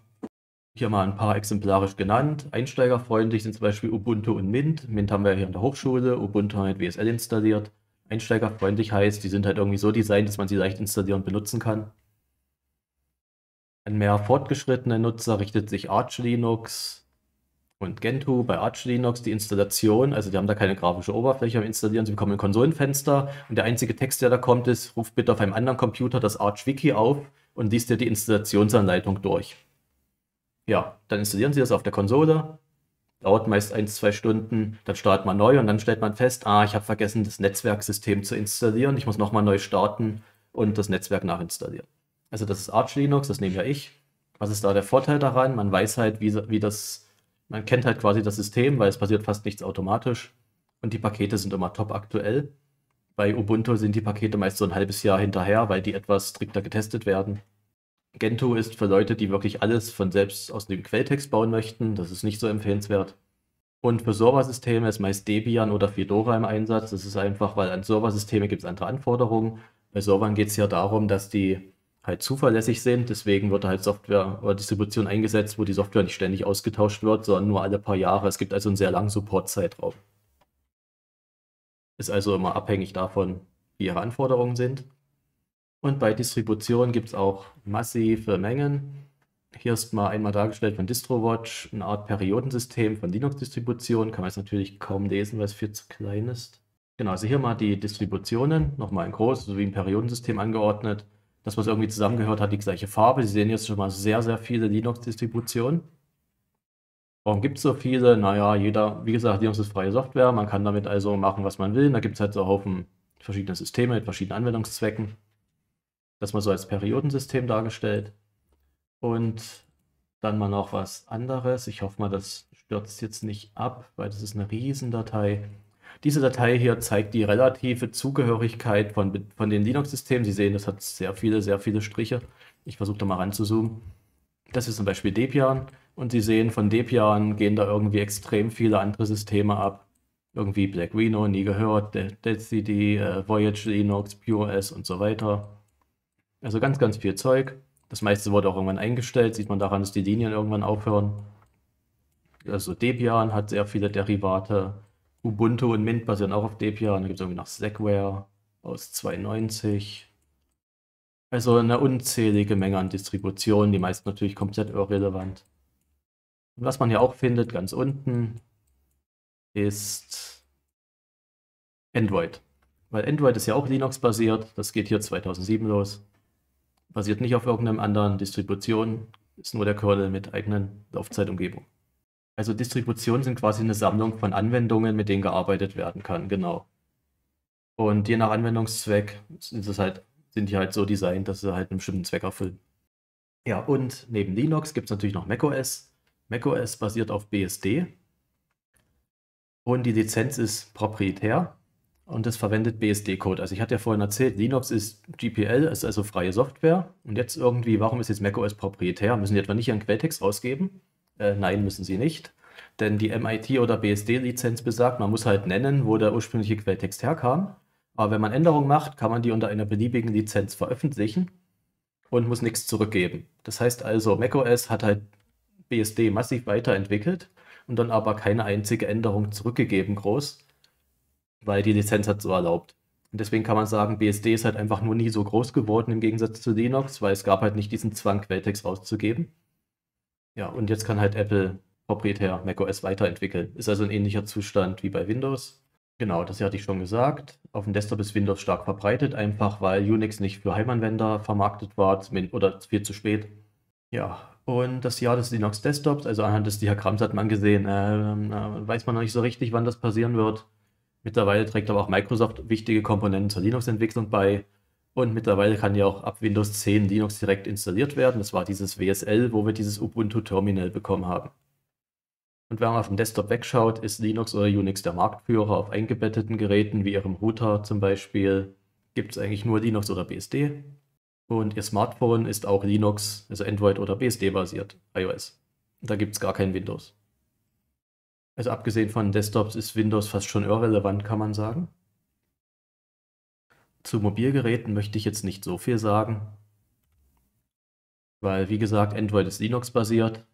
Hier mal ein paar exemplarisch genannt. Einsteigerfreundlich sind zum Beispiel Ubuntu und Mint. Mint haben wir hier an der Hochschule, Ubuntu hat WSL installiert. Einsteigerfreundlich heißt, die sind halt irgendwie so designt, dass man sie leicht installieren und benutzen kann. An mehr fortgeschrittene Nutzer richtet sich Arch Linux, und Gentoo, bei Arch Linux die Installation, also die haben da keine grafische Oberfläche am Installieren, sie bekommen ein Konsolenfenster und der einzige Text, der da kommt, ist, ruft bitte auf einem anderen Computer das Arch Wiki auf und liest dir die Installationsanleitung durch. Ja, dann installieren sie das auf der Konsole, dauert meist ein, zwei Stunden, dann startet man neu und dann stellt man fest, ah, ich habe vergessen, das Netzwerksystem zu installieren, ich muss nochmal neu starten und das Netzwerk nachinstallieren. Also das ist Arch Linux, das nehme ja ich. Was ist da der Vorteil daran? Man weiß halt, wie, wie das man kennt halt quasi das System, weil es passiert fast nichts automatisch. Und die Pakete sind immer top aktuell. Bei Ubuntu sind die Pakete meist so ein halbes Jahr hinterher, weil die etwas strikter getestet werden. Gentoo ist für Leute, die wirklich alles von selbst aus dem Quelltext bauen möchten. Das ist nicht so empfehlenswert. Und für Serversysteme ist meist Debian oder Fedora im Einsatz. Das ist einfach, weil an Serversysteme gibt es andere Anforderungen. Bei Servern geht es ja darum, dass die halt zuverlässig sind. Deswegen wird halt Software oder Distribution eingesetzt, wo die Software nicht ständig ausgetauscht wird, sondern nur alle paar Jahre. Es gibt also einen sehr langen Support-Zeitraum. Ist also immer abhängig davon, wie ihre Anforderungen sind. Und bei Distribution gibt es auch massive Mengen. Hier ist mal einmal dargestellt von DistroWatch, eine Art Periodensystem von Linux-Distributionen. Kann man jetzt natürlich kaum lesen, weil es viel zu klein ist. Genau, also hier mal die Distributionen, nochmal in groß, so wie ein Periodensystem angeordnet dass man es irgendwie zusammengehört hat, die gleiche Farbe. Sie sehen jetzt schon mal sehr, sehr viele Linux-Distributionen. Warum gibt es so viele? Naja, jeder, wie gesagt, Linux ist freie Software, man kann damit also machen, was man will. Da gibt es halt so Haufen verschiedene Systeme mit verschiedenen Anwendungszwecken. Das mal so als Periodensystem dargestellt. Und dann mal noch was anderes. Ich hoffe mal, das stürzt jetzt nicht ab, weil das ist eine Riesendatei. Diese Datei hier zeigt die relative Zugehörigkeit von, von den Linux-Systemen. Sie sehen, das hat sehr viele, sehr viele Striche. Ich versuche da mal ranzuzoomen. Das ist zum Beispiel Debian. Und Sie sehen, von Debian gehen da irgendwie extrem viele andere Systeme ab. Irgendwie Black Reno, nie gehört, DeadCD, äh, Voyage Linux, PureOS und so weiter. Also ganz, ganz viel Zeug. Das meiste wurde auch irgendwann eingestellt. Sieht man daran, dass die Linien irgendwann aufhören. Also Debian hat sehr viele Derivate. Ubuntu und Mint basieren auch auf Debian. Dann gibt es irgendwie noch Slackware aus 92. Also eine unzählige Menge an Distributionen, die meisten natürlich komplett irrelevant. Und was man hier auch findet, ganz unten, ist Android. Weil Android ist ja auch Linux-basiert, das geht hier 2007 los. Basiert nicht auf irgendeinem anderen Distribution, ist nur der Kernel mit eigenen Laufzeitumgebung. Also Distributionen sind quasi eine Sammlung von Anwendungen, mit denen gearbeitet werden kann, genau. Und je nach Anwendungszweck sind, es halt, sind die halt so designt, dass sie halt einen bestimmten Zweck erfüllen. Ja, und neben Linux gibt es natürlich noch macOS. macOS basiert auf BSD. Und die Lizenz ist proprietär und das verwendet BSD-Code. Also ich hatte ja vorhin erzählt, Linux ist GPL, ist also freie Software. Und jetzt irgendwie, warum ist jetzt macOS proprietär? Müssen die etwa nicht ihren Quelltext ausgeben? Äh, nein, müssen sie nicht. Denn die MIT- oder BSD-Lizenz besagt, man muss halt nennen, wo der ursprüngliche Quelltext herkam. Aber wenn man Änderungen macht, kann man die unter einer beliebigen Lizenz veröffentlichen und muss nichts zurückgeben. Das heißt also, macOS hat halt BSD massiv weiterentwickelt und dann aber keine einzige Änderung zurückgegeben groß, weil die Lizenz hat so erlaubt. Und deswegen kann man sagen, BSD ist halt einfach nur nie so groß geworden im Gegensatz zu Linux, weil es gab halt nicht diesen Zwang, Quelltext rauszugeben. Ja, und jetzt kann halt Apple proprietär macOS weiterentwickeln. Ist also ein ähnlicher Zustand wie bei Windows. Genau, das hatte ich schon gesagt. Auf dem Desktop ist Windows stark verbreitet, einfach weil Unix nicht für Heimanwender vermarktet war oder viel zu spät. Ja, und das Jahr des Linux Desktops, also anhand des Diagramms hat man gesehen, ähm, äh, weiß man noch nicht so richtig, wann das passieren wird. Mittlerweile trägt aber auch Microsoft wichtige Komponenten zur Linux-Entwicklung bei und mittlerweile kann ja auch ab Windows 10 Linux direkt installiert werden. Das war dieses WSL, wo wir dieses Ubuntu Terminal bekommen haben. Und wenn man auf vom Desktop wegschaut, ist Linux oder Unix der Marktführer auf eingebetteten Geräten wie Ihrem Router zum Beispiel. Gibt es eigentlich nur Linux oder BSD? Und Ihr Smartphone ist auch Linux, also Android oder BSD basiert, iOS. Da gibt es gar kein Windows. Also abgesehen von Desktops ist Windows fast schon irrelevant, kann man sagen. Zu Mobilgeräten möchte ich jetzt nicht so viel sagen, weil wie gesagt, Android ist Linux-basiert.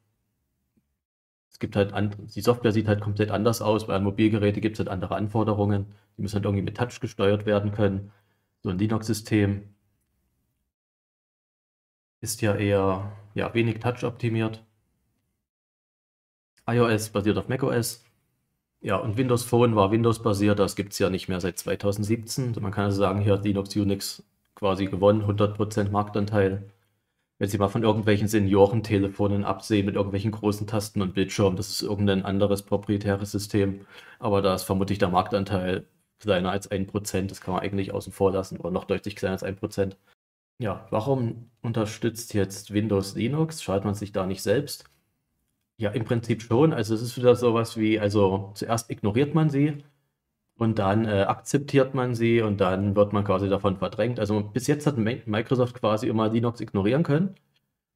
Es gibt halt, die Software sieht halt komplett anders aus, weil an Mobilgeräte gibt es halt andere Anforderungen. Die müssen halt irgendwie mit Touch gesteuert werden können. So ein Linux-System ist ja eher ja, wenig Touch-optimiert. iOS basiert auf macOS. Ja, und Windows Phone war Windows-basiert, das gibt es ja nicht mehr seit 2017. Also man kann also sagen, hier hat Linux Unix quasi gewonnen, 100% Marktanteil. Wenn Sie mal von irgendwelchen Seniorentelefonen absehen mit irgendwelchen großen Tasten und Bildschirmen, das ist irgendein anderes proprietäres System. Aber da ist vermutlich der Marktanteil kleiner als 1%, das kann man eigentlich außen vor lassen, oder noch deutlich kleiner als 1%. Ja, warum unterstützt jetzt Windows Linux? Schaut man sich da nicht selbst? Ja, im Prinzip schon. Also es ist wieder sowas wie, also zuerst ignoriert man sie und dann äh, akzeptiert man sie und dann wird man quasi davon verdrängt. Also bis jetzt hat Microsoft quasi immer Linux ignorieren können.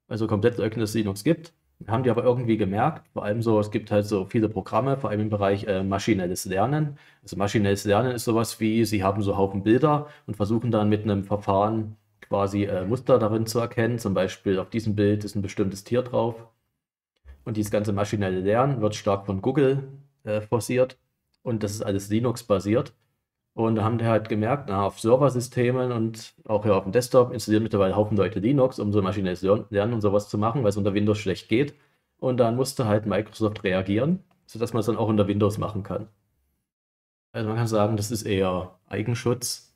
Also komplett leugnen, dass es Linux gibt. Haben die aber irgendwie gemerkt, vor allem so, es gibt halt so viele Programme, vor allem im Bereich äh, maschinelles Lernen. Also maschinelles Lernen ist sowas wie, sie haben so Haufen Bilder und versuchen dann mit einem Verfahren quasi äh, Muster darin zu erkennen. Zum Beispiel auf diesem Bild ist ein bestimmtes Tier drauf und dieses ganze maschinelle Lernen wird stark von Google äh, forciert und das ist alles Linux-basiert. Und da haben die halt gemerkt, na, auf Serversystemen und auch hier auf dem Desktop installieren mittlerweile Haufen Leute Linux, um so maschinelles Lernen und sowas zu machen, weil es unter Windows schlecht geht. Und dann musste halt Microsoft reagieren, sodass man es dann auch unter Windows machen kann. Also man kann sagen, das ist eher Eigenschutz.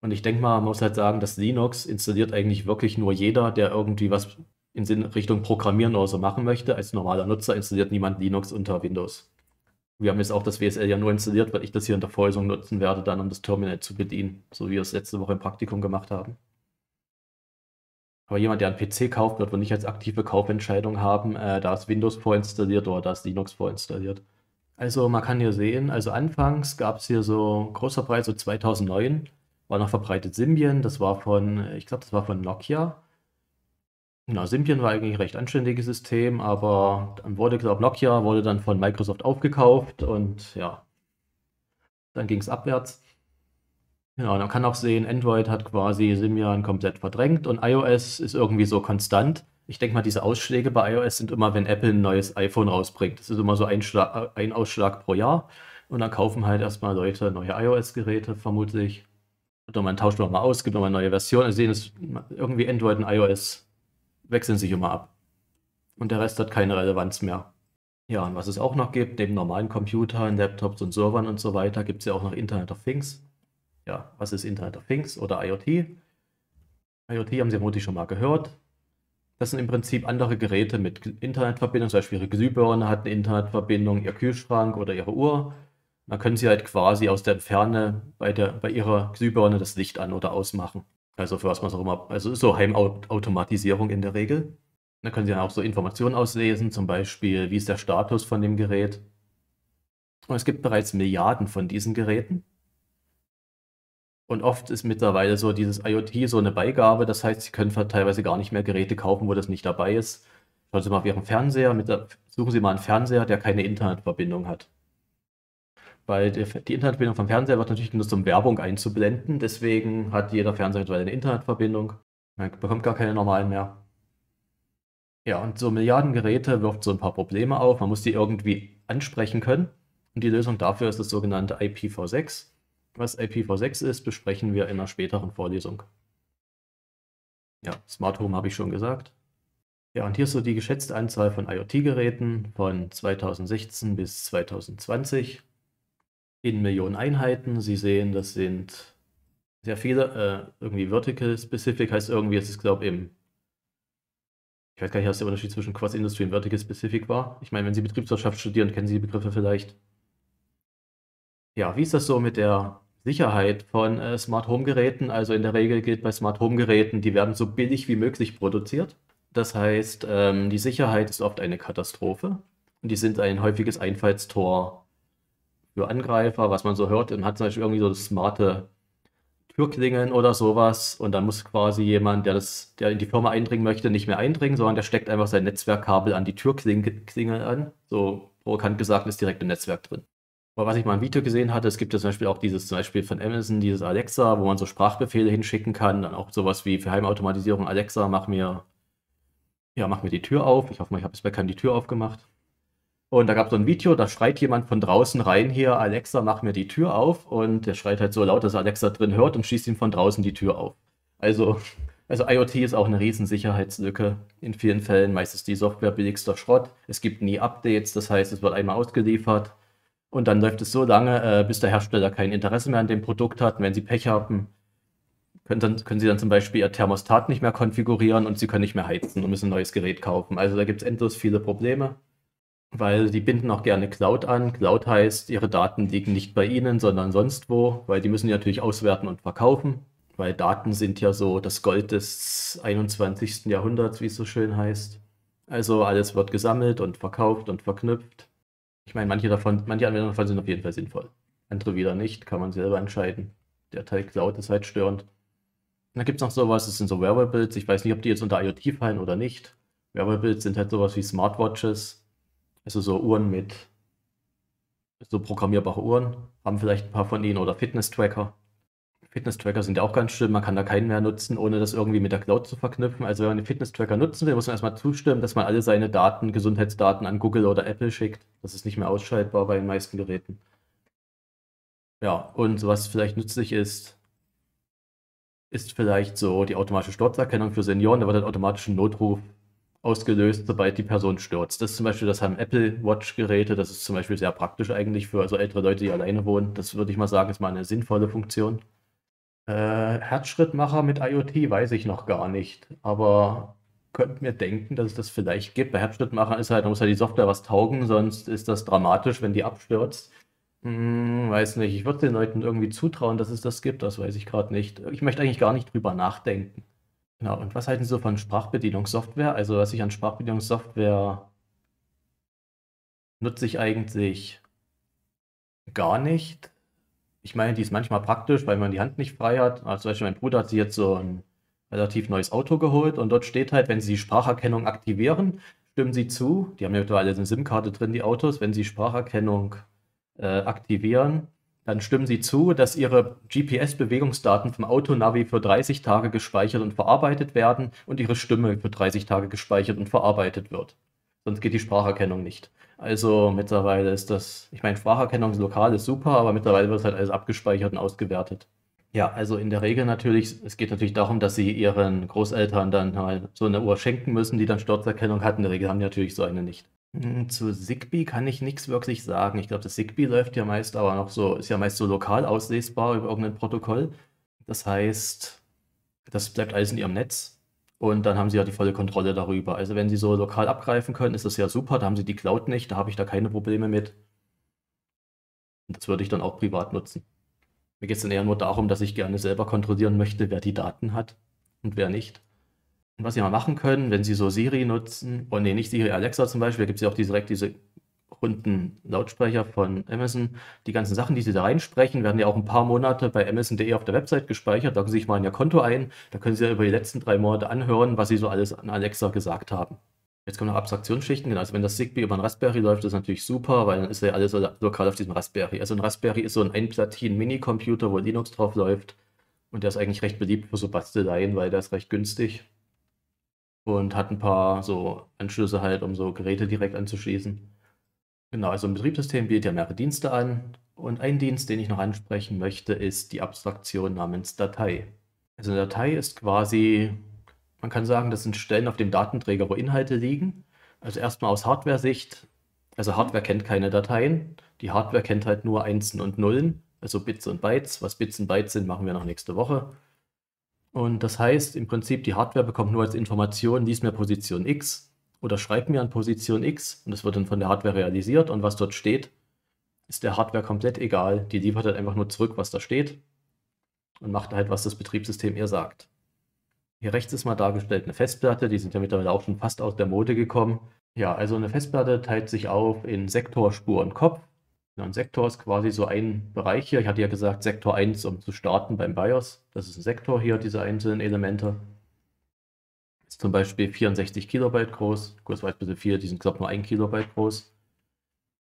Und ich denke mal, man muss halt sagen, dass Linux installiert eigentlich wirklich nur jeder, der irgendwie was in Richtung Programmieren oder so machen möchte. Als normaler Nutzer installiert niemand Linux unter Windows. Wir haben jetzt auch das WSL ja nur installiert, weil ich das hier in der Vorlesung nutzen werde, dann um das Terminal zu bedienen, so wie wir es letzte Woche im Praktikum gemacht haben. Aber jemand, der einen PC kauft, wird wohl nicht als aktive Kaufentscheidung haben, äh, da ist Windows vorinstalliert oder da ist Linux vorinstalliert. Also man kann hier sehen, also anfangs gab es hier so großer Preis, so 2009 war noch verbreitet Symbian, das war von, äh, ich glaube, das war von Nokia. Genau, Symbian war eigentlich ein recht anständiges System, aber dann wurde, glaube Nokia wurde dann von Microsoft aufgekauft und ja, dann ging es abwärts. Genau, man kann auch sehen, Android hat quasi Symbian komplett verdrängt und iOS ist irgendwie so konstant. Ich denke mal, diese Ausschläge bei iOS sind immer, wenn Apple ein neues iPhone rausbringt. Das ist immer so ein, Schlag, ein Ausschlag pro Jahr. Und dann kaufen halt erstmal Leute neue iOS-Geräte, vermutlich. Oder man tauscht nochmal aus, gibt nochmal neue Versionen. Sie also sehen es irgendwie Android und iOS wechseln sich immer ab. Und der Rest hat keine Relevanz mehr. Ja, und was es auch noch gibt, neben normalen Computern, Laptops und Servern und so weiter, gibt es ja auch noch Internet of Things. Ja, was ist Internet of Things oder IoT? IoT haben Sie vermutlich schon mal gehört. Das sind im Prinzip andere Geräte mit Internetverbindung, zum Beispiel Ihre Glühbirne hat eine Internetverbindung, Ihr Kühlschrank oder Ihre Uhr. Da können Sie halt quasi aus der Ferne bei, der, bei Ihrer Glühbirne das Licht an- oder ausmachen. Also für was man es auch immer, also so Heimautomatisierung in der Regel. Da können Sie dann auch so Informationen auslesen, zum Beispiel, wie ist der Status von dem Gerät. Und es gibt bereits Milliarden von diesen Geräten. Und oft ist mittlerweile so dieses IoT so eine Beigabe. Das heißt, Sie können teilweise gar nicht mehr Geräte kaufen, wo das nicht dabei ist. Schauen Sie mal auf Ihren Fernseher, der, suchen Sie mal einen Fernseher, der keine Internetverbindung hat weil die, die Internetverbindung vom Fernseher wird natürlich genutzt, um Werbung einzublenden. Deswegen hat jeder Fernseher heute eine Internetverbindung. Man bekommt gar keine normalen mehr. Ja, und so Milliarden Geräte wirft so ein paar Probleme auf. Man muss die irgendwie ansprechen können. Und die Lösung dafür ist das sogenannte IPv6. Was IPv6 ist, besprechen wir in einer späteren Vorlesung. Ja, Smart Home habe ich schon gesagt. Ja, und hier ist so die geschätzte Anzahl von IoT-Geräten von 2016 bis 2020 in Millionen Einheiten. Sie sehen, das sind sehr viele. Äh, irgendwie Vertical Specific heißt irgendwie, es ist, glaube ich, im. Ich weiß gar nicht, was der Unterschied zwischen Cross Industry und Vertical Specific war. Ich meine, wenn Sie Betriebswirtschaft studieren, kennen Sie die Begriffe vielleicht. Ja, wie ist das so mit der Sicherheit von äh, Smart Home Geräten? Also in der Regel gilt bei Smart Home Geräten, die werden so billig wie möglich produziert. Das heißt, ähm, die Sicherheit ist oft eine Katastrophe und die sind ein häufiges Einfallstor für Angreifer, was man so hört, und hat zum Beispiel irgendwie so smarte Türklingen oder sowas. Und dann muss quasi jemand, der das, der in die Firma eindringen möchte, nicht mehr eindringen, sondern der steckt einfach sein Netzwerkkabel an die Türklingel an. So provokant gesagt ist direkt im Netzwerk drin. Aber was ich mal im Video gesehen hatte, es gibt ja zum Beispiel auch dieses zum Beispiel von Amazon, dieses Alexa, wo man so Sprachbefehle hinschicken kann. Dann auch sowas wie für Heimautomatisierung, Alexa, mach mir, ja, mach mir die Tür auf. Ich hoffe mal, ich habe es bei keinem die Tür aufgemacht. Und da gab es so ein Video, da schreit jemand von draußen rein hier, Alexa, mach mir die Tür auf. Und der schreit halt so laut, dass Alexa drin hört und schießt ihm von draußen die Tür auf. Also, also IoT ist auch eine riesen Sicherheitslücke in vielen Fällen. Meistens die Software billigster Schrott. Es gibt nie Updates, das heißt, es wird einmal ausgeliefert. Und dann läuft es so lange, äh, bis der Hersteller kein Interesse mehr an dem Produkt hat. Und wenn sie Pech haben, können, dann, können sie dann zum Beispiel ihr Thermostat nicht mehr konfigurieren und sie können nicht mehr heizen und müssen ein neues Gerät kaufen. Also da gibt es endlos viele Probleme weil die binden auch gerne Cloud an. Cloud heißt, ihre Daten liegen nicht bei ihnen, sondern sonst wo, weil die müssen die natürlich auswerten und verkaufen, weil Daten sind ja so das Gold des 21. Jahrhunderts, wie es so schön heißt. Also alles wird gesammelt und verkauft und verknüpft. Ich meine, manche davon, manche Anwendungen davon sind auf jeden Fall sinnvoll. Andere wieder nicht, kann man selber entscheiden. Der Teil Cloud ist halt störend. Und dann gibt es noch sowas, das sind so Wearables. Ich weiß nicht, ob die jetzt unter IoT fallen oder nicht. Wearables sind halt sowas wie Smartwatches also so Uhren mit so programmierbare Uhren, haben vielleicht ein paar von ihnen oder Fitness-Tracker. Fitness-Tracker sind ja auch ganz schön, man kann da keinen mehr nutzen, ohne das irgendwie mit der Cloud zu verknüpfen. Also wenn man einen Fitness-Tracker nutzen will, muss man erstmal zustimmen, dass man alle seine Daten, Gesundheitsdaten an Google oder Apple schickt. Das ist nicht mehr ausschaltbar bei den meisten Geräten. Ja, und was vielleicht nützlich ist, ist vielleicht so die automatische Sturzerkennung für Senioren. Da wird dann halt automatisch ein Notruf ausgelöst, sobald die Person stürzt. Das ist zum Beispiel, das haben Apple Watch-Geräte, das ist zum Beispiel sehr praktisch eigentlich für also ältere Leute, die alleine wohnen. Das würde ich mal sagen, ist mal eine sinnvolle Funktion. Äh, Herzschrittmacher mit IoT weiß ich noch gar nicht, aber könnte mir denken, dass es das vielleicht gibt. Bei Herzschrittmacher ist halt, da muss halt die Software was taugen, sonst ist das dramatisch, wenn die abstürzt. Hm, weiß nicht, ich würde den Leuten irgendwie zutrauen, dass es das gibt, das weiß ich gerade nicht. Ich möchte eigentlich gar nicht drüber nachdenken. Genau, und was halten Sie so von Sprachbedienungssoftware? Also, was ich an Sprachbedienungssoftware nutze ich eigentlich gar nicht. Ich meine, die ist manchmal praktisch, weil man die Hand nicht frei hat. Also zum Beispiel mein Bruder hat sich jetzt so ein relativ neues Auto geholt und dort steht halt, wenn Sie die Spracherkennung aktivieren, stimmen Sie zu. Die haben ja mittlerweile eine SIM-Karte drin, die Autos. Wenn Sie Spracherkennung äh, aktivieren, dann stimmen Sie zu, dass Ihre GPS-Bewegungsdaten vom Autonavi für 30 Tage gespeichert und verarbeitet werden und Ihre Stimme für 30 Tage gespeichert und verarbeitet wird. Sonst geht die Spracherkennung nicht. Also mittlerweile ist das, ich meine, Spracherkennung lokal ist super, aber mittlerweile wird halt alles abgespeichert und ausgewertet. Ja, also in der Regel natürlich, es geht natürlich darum, dass sie ihren Großeltern dann halt so eine Uhr schenken müssen, die dann Sturzerkennung hat. In der Regel haben die natürlich so eine nicht. Hm, zu Zigbee kann ich nichts wirklich sagen. Ich glaube, das Zigbee läuft ja meist aber noch so, ist ja meist so lokal auslesbar über irgendein Protokoll. Das heißt, das bleibt alles in ihrem Netz und dann haben sie ja die volle Kontrolle darüber. Also wenn sie so lokal abgreifen können, ist das ja super, da haben sie die Cloud nicht, da habe ich da keine Probleme mit. Und das würde ich dann auch privat nutzen. Mir geht es dann eher nur darum, dass ich gerne selber kontrollieren möchte, wer die Daten hat und wer nicht. Und was Sie mal machen können, wenn Sie so Siri nutzen, oh nee, nicht Siri, Alexa zum Beispiel, da gibt es ja auch direkt diese runden Lautsprecher von Amazon. Die ganzen Sachen, die Sie da reinsprechen, werden ja auch ein paar Monate bei Amazon.de auf der Website gespeichert. Loggen Sie sich mal in Ihr Konto ein. Da können Sie ja über die letzten drei Monate anhören, was Sie so alles an Alexa gesagt haben. Jetzt kommen noch Abstraktionsschichten. Genau, also wenn das Zigbee über ein Raspberry läuft, ist das natürlich super, weil dann ist ja alles lokal auf diesem Raspberry. Also ein Raspberry ist so ein einplatin mini computer wo Linux drauf läuft. Und der ist eigentlich recht beliebt für so Basteleien, weil der ist recht günstig und hat ein paar so Anschlüsse halt, um so Geräte direkt anzuschließen. Genau, also ein Betriebssystem bietet ja mehrere Dienste an. Und ein Dienst, den ich noch ansprechen möchte, ist die Abstraktion namens Datei. Also eine Datei ist quasi, man kann sagen, das sind Stellen auf dem Datenträger, wo Inhalte liegen. Also erstmal aus Hardware-Sicht. Also mhm. Hardware kennt keine Dateien. Die Hardware kennt halt nur Einsen und Nullen, also Bits und Bytes. Was Bits und Bytes sind, machen wir noch nächste Woche. Und das heißt im Prinzip, die Hardware bekommt nur als Information, lies mir Position X oder schreib mir an Position X und das wird dann von der Hardware realisiert und was dort steht, ist der Hardware komplett egal. Die liefert halt einfach nur zurück, was da steht und macht halt, was das Betriebssystem ihr sagt. Hier rechts ist mal dargestellt eine Festplatte, die sind ja mittlerweile auch schon fast aus der Mode gekommen. Ja, also eine Festplatte teilt sich auf in Sektor, Spur und Kopf. Ja, ein Sektor ist quasi so ein Bereich hier. Ich hatte ja gesagt, Sektor 1, um zu starten beim BIOS. Das ist ein Sektor hier, diese einzelnen Elemente. Ist zum Beispiel 64 Kilobyte groß. Groß weiß bitte 4, die sind knapp nur 1 Kilobyte groß.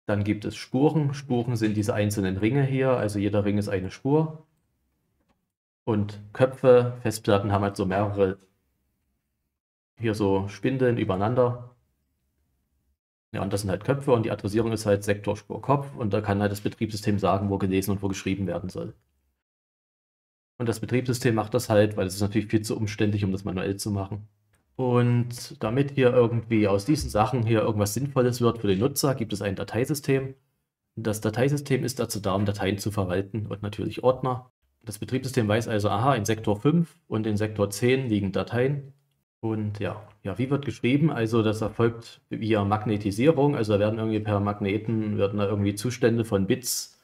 Dann gibt es Spuren. Spuren sind diese einzelnen Ringe hier, also jeder Ring ist eine Spur. Und Köpfe, Festplatten haben halt so mehrere hier so Spindeln übereinander. Ja, und das sind halt Köpfe und die Adressierung ist halt Sektor, Spur, Kopf und da kann halt das Betriebssystem sagen, wo gelesen und wo geschrieben werden soll. Und das Betriebssystem macht das halt, weil es ist natürlich viel zu umständlich, um das manuell zu machen. Und damit hier irgendwie aus diesen Sachen hier irgendwas Sinnvolles wird für den Nutzer, gibt es ein Dateisystem. Das Dateisystem ist dazu da, um Dateien zu verwalten und natürlich Ordner. Das Betriebssystem weiß also, aha, in Sektor 5 und in Sektor 10 liegen Dateien. Und ja, ja, wie wird geschrieben? Also das erfolgt via Magnetisierung. Also da werden irgendwie per Magneten, werden da irgendwie Zustände von Bits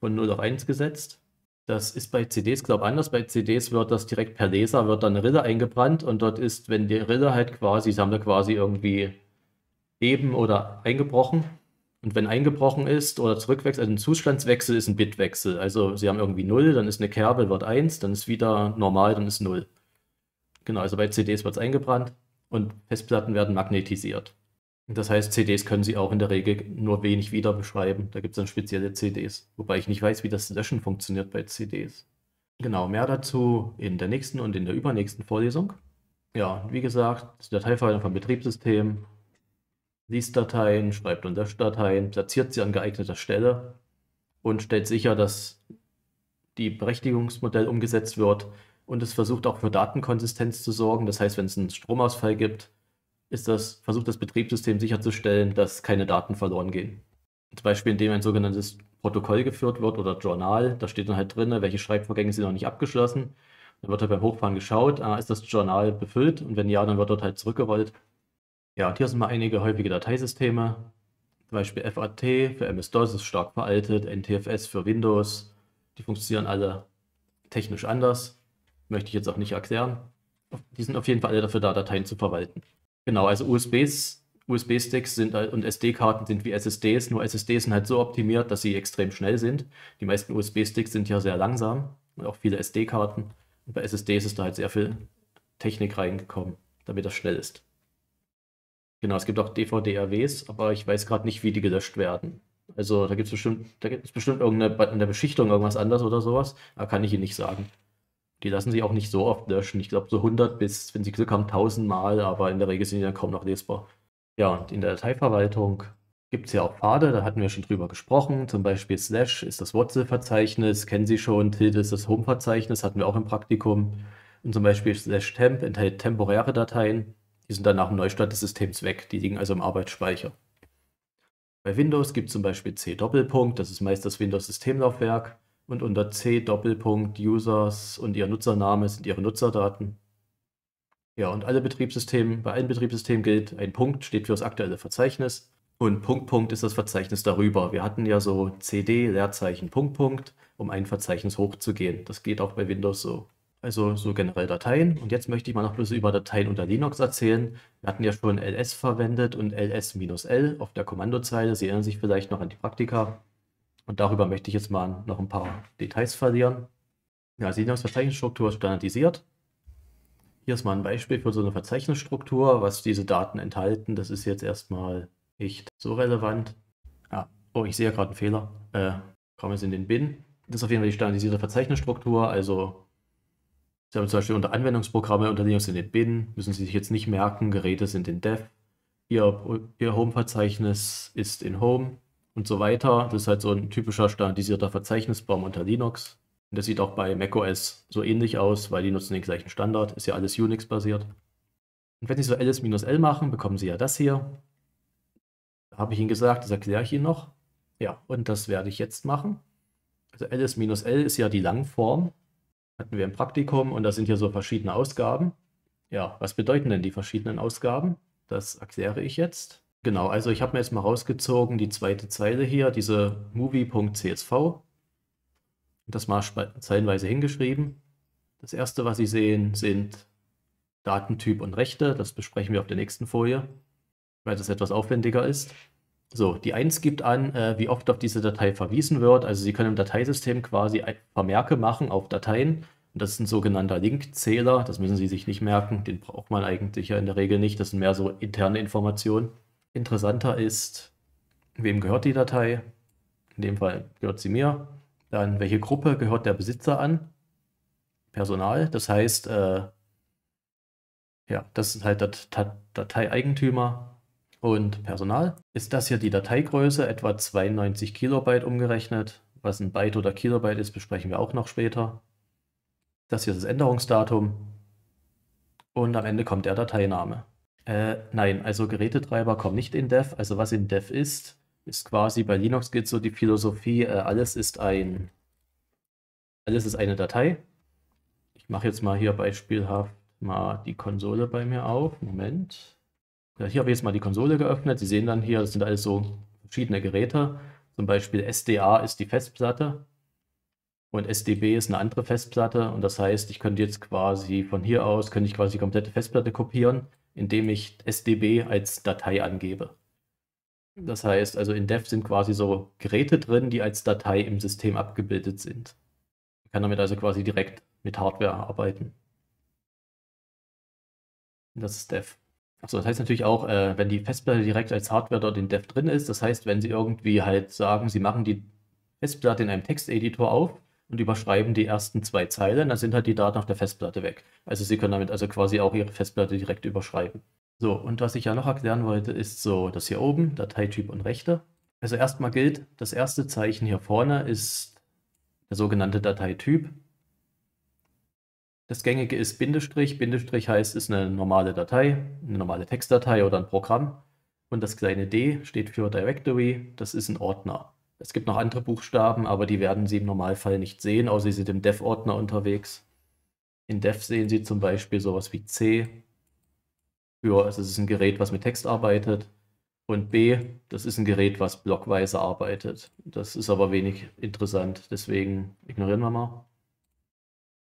von 0 auf 1 gesetzt. Das ist bei CDs, glaube ich, anders. Bei CDs wird das direkt per Laser, wird dann eine Rille eingebrannt und dort ist, wenn die Rille halt quasi, sie haben da quasi irgendwie eben oder eingebrochen. Und wenn eingebrochen ist oder zurückwechselt, also ein Zustandswechsel ist ein Bitwechsel. Also sie haben irgendwie 0, dann ist eine Kerbe, wird 1, dann ist wieder normal, dann ist 0. Genau, also bei CDs wird es eingebrannt und Festplatten werden magnetisiert. Das heißt, CDs können Sie auch in der Regel nur wenig wieder beschreiben. Da gibt es dann spezielle CDs. Wobei ich nicht weiß, wie das Löschen funktioniert bei CDs. Genau, mehr dazu in der nächsten und in der übernächsten Vorlesung. Ja, wie gesagt, Dateiverwaltung von Betriebssystem, liest Dateien, schreibt und löscht Dateien, platziert sie an geeigneter Stelle und stellt sicher, dass die Berechtigungsmodell umgesetzt wird, und es versucht auch für Datenkonsistenz zu sorgen. Das heißt, wenn es einen Stromausfall gibt, ist das, versucht das Betriebssystem sicherzustellen, dass keine Daten verloren gehen. Zum Beispiel, indem ein sogenanntes Protokoll geführt wird oder Journal. Da steht dann halt drin, welche Schreibvorgänge sind noch nicht abgeschlossen. Dann wird halt beim Hochfahren geschaut, ah, ist das Journal befüllt und wenn ja, dann wird dort halt zurückgerollt. Ja, und hier sind mal einige häufige Dateisysteme. Zum Beispiel FAT für MS-DOS ist stark veraltet, NTFS für Windows. Die funktionieren alle technisch anders. Möchte ich jetzt auch nicht erklären. Die sind auf jeden Fall alle dafür da, Dateien zu verwalten. Genau, also USBs, USB-Sticks sind halt, und SD-Karten sind wie SSDs, nur SSDs sind halt so optimiert, dass sie extrem schnell sind. Die meisten USB-Sticks sind ja sehr langsam und auch viele SD-Karten. Und bei SSDs ist da halt sehr viel Technik reingekommen, damit das schnell ist. Genau, es gibt auch DVD-RWs, aber ich weiß gerade nicht, wie die gelöscht werden. Also da gibt es bestimmt, da gibt es bestimmt irgendeine, in der Beschichtung irgendwas anders oder sowas. Da kann ich Ihnen nicht sagen. Die lassen sich auch nicht so oft löschen. Ich glaube, so 100 bis, wenn sie Glück haben, 1000 Mal, aber in der Regel sind die dann kaum noch lesbar. Ja, und in der Dateiverwaltung gibt es ja auch Pfade, da hatten wir schon drüber gesprochen. Zum Beispiel Slash ist das Wurzelverzeichnis, kennen Sie schon, Tilde ist das Home-Verzeichnis, hatten wir auch im Praktikum. Und zum Beispiel Slash Temp enthält temporäre Dateien, die sind dann nach dem Neustart des Systems weg, die liegen also im Arbeitsspeicher. Bei Windows gibt es zum Beispiel C-Doppelpunkt, das ist meist das Windows-Systemlaufwerk und unter C Doppelpunkt Users und ihr Nutzername sind ihre Nutzerdaten. Ja, und alle Betriebssysteme, bei allen Betriebssystemen gilt, ein Punkt steht für das aktuelle Verzeichnis und Punkt Punkt ist das Verzeichnis darüber. Wir hatten ja so CD Leerzeichen Punkt Punkt, um ein Verzeichnis hochzugehen. Das geht auch bei Windows so. Also so generell Dateien. Und jetzt möchte ich mal noch ein bisschen über Dateien unter Linux erzählen. Wir hatten ja schon ls verwendet und ls-l auf der Kommandozeile. Sie erinnern sich vielleicht noch an die Praktika. Und darüber möchte ich jetzt mal noch ein paar Details verlieren. Ja, ist standardisiert. Hier ist mal ein Beispiel für so eine Verzeichnisstruktur, was diese Daten enthalten. Das ist jetzt erstmal nicht so relevant. Ah, oh, ich sehe gerade einen Fehler. Äh, kommen jetzt in den Bin. Das ist auf jeden Fall die standardisierte Verzeichnisstruktur. Also Sie haben zum Beispiel unter Anwendungsprogramme unter Linux in den Bin, müssen Sie sich jetzt nicht merken, Geräte sind in Dev, Ihr, Ihr Home-Verzeichnis ist in Home, und so weiter. Das ist halt so ein typischer standardisierter Verzeichnisbaum unter Linux. Und das sieht auch bei macOS so ähnlich aus, weil die nutzen den gleichen Standard, ist ja alles Unix-basiert. Und wenn Sie so ls-l machen, bekommen Sie ja das hier. Da Habe ich Ihnen gesagt, das erkläre ich Ihnen noch. Ja, und das werde ich jetzt machen. Also ls-l ist ja die Langform. Hatten wir im Praktikum und da sind hier so verschiedene Ausgaben. Ja, was bedeuten denn die verschiedenen Ausgaben? Das erkläre ich jetzt. Genau, also ich habe mir jetzt mal rausgezogen die zweite Zeile hier, diese movie.csv. Das mal zeilenweise hingeschrieben. Das erste, was Sie sehen, sind Datentyp und Rechte. Das besprechen wir auf der nächsten Folie, weil das etwas aufwendiger ist. So, die 1 gibt an, äh, wie oft auf diese Datei verwiesen wird. Also Sie können im Dateisystem quasi Vermerke machen auf Dateien. Und das ist ein sogenannter Linkzähler. Das müssen Sie sich nicht merken. Den braucht man eigentlich ja in der Regel nicht. Das sind mehr so interne Informationen. Interessanter ist, wem gehört die Datei? In dem Fall gehört sie mir. Dann, welche Gruppe gehört der Besitzer an? Personal. Das heißt, äh, ja, das ist halt Dateieigentümer und Personal. Ist das hier die Dateigröße, etwa 92 Kilobyte umgerechnet. Was ein Byte oder Kilobyte ist, besprechen wir auch noch später. Das hier ist das Änderungsdatum. Und am Ende kommt der Dateiname. Äh, nein, also Gerätetreiber kommen nicht in Dev. Also was in Dev ist, ist quasi bei Linux geht so die Philosophie, äh, alles ist ein, alles ist eine Datei. Ich mache jetzt mal hier beispielhaft mal die Konsole bei mir auf. Moment. Ja, hier habe ich jetzt mal die Konsole geöffnet. Sie sehen dann hier, das sind alles so verschiedene Geräte. Zum Beispiel SDA ist die Festplatte und SDB ist eine andere Festplatte. Und das heißt, ich könnte jetzt quasi von hier aus, könnte ich quasi die komplette Festplatte kopieren indem ich SDB als Datei angebe. Das mhm. heißt, also in Dev sind quasi so Geräte drin, die als Datei im System abgebildet sind. Man kann damit also quasi direkt mit Hardware arbeiten. Das ist Dev. Achso, das heißt natürlich auch, äh, wenn die Festplatte direkt als Hardware dort in Dev drin ist, das heißt, wenn Sie irgendwie halt sagen, Sie machen die Festplatte in einem Texteditor auf und überschreiben die ersten zwei Zeilen, dann sind halt die Daten auf der Festplatte weg. Also Sie können damit also quasi auch Ihre Festplatte direkt überschreiben. So, und was ich ja noch erklären wollte, ist so das hier oben, Dateityp und Rechte. Also erstmal gilt, das erste Zeichen hier vorne ist der sogenannte Dateityp. Das gängige ist Bindestrich. Bindestrich heißt, ist eine normale Datei, eine normale Textdatei oder ein Programm. Und das kleine D steht für Directory, das ist ein Ordner. Es gibt noch andere Buchstaben, aber die werden Sie im Normalfall nicht sehen, außer Sie sind im Dev-Ordner unterwegs. In Dev sehen Sie zum Beispiel sowas wie C. Für, also es ist ein Gerät, was mit Text arbeitet. Und B, das ist ein Gerät, was blockweise arbeitet. Das ist aber wenig interessant, deswegen ignorieren wir mal.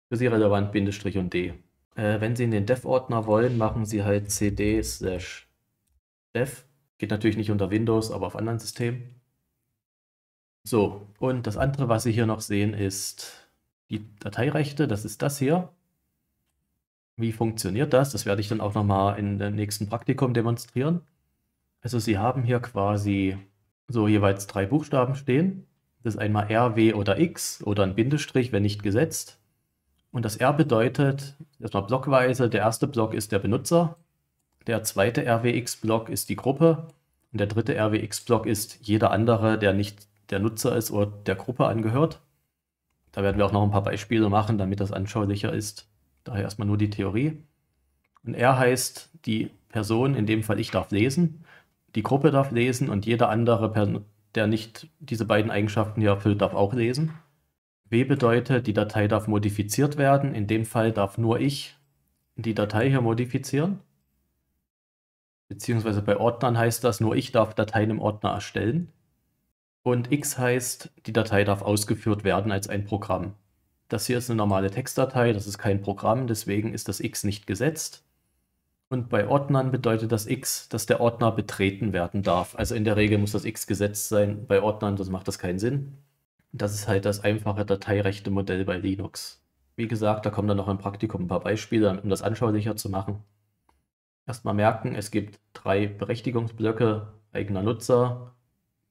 Für Sie relevant Bindestrich und D. Äh, wenn Sie in den Dev-Ordner wollen, machen Sie halt cd dev. Geht natürlich nicht unter Windows, aber auf anderen Systemen. So, und das andere, was Sie hier noch sehen, ist die Dateirechte. Das ist das hier. Wie funktioniert das? Das werde ich dann auch nochmal in dem nächsten Praktikum demonstrieren. Also Sie haben hier quasi so jeweils drei Buchstaben stehen. Das ist einmal R, W oder X oder ein Bindestrich, wenn nicht gesetzt. Und das R bedeutet erstmal blockweise, der erste Block ist der Benutzer, der zweite RWX-Block ist die Gruppe und der dritte RWX-Block ist jeder andere, der nicht der Nutzer ist oder der Gruppe angehört. Da werden wir auch noch ein paar Beispiele machen, damit das anschaulicher ist. Daher erstmal nur die Theorie. Und er heißt, die Person, in dem Fall ich darf lesen, die Gruppe darf lesen und jeder andere, der nicht diese beiden Eigenschaften hier erfüllt, darf auch lesen. W bedeutet, die Datei darf modifiziert werden. In dem Fall darf nur ich die Datei hier modifizieren. Beziehungsweise bei Ordnern heißt das, nur ich darf Dateien im Ordner erstellen und x heißt, die Datei darf ausgeführt werden als ein Programm. Das hier ist eine normale Textdatei, das ist kein Programm, deswegen ist das x nicht gesetzt. Und bei Ordnern bedeutet das x, dass der Ordner betreten werden darf. Also in der Regel muss das x gesetzt sein. Bei Ordnern das macht das keinen Sinn. Das ist halt das einfache Dateirechte-Modell bei Linux. Wie gesagt, da kommen dann noch im Praktikum ein paar Beispiele, um das anschaulicher zu machen. Erstmal merken, es gibt drei Berechtigungsblöcke, eigener Nutzer,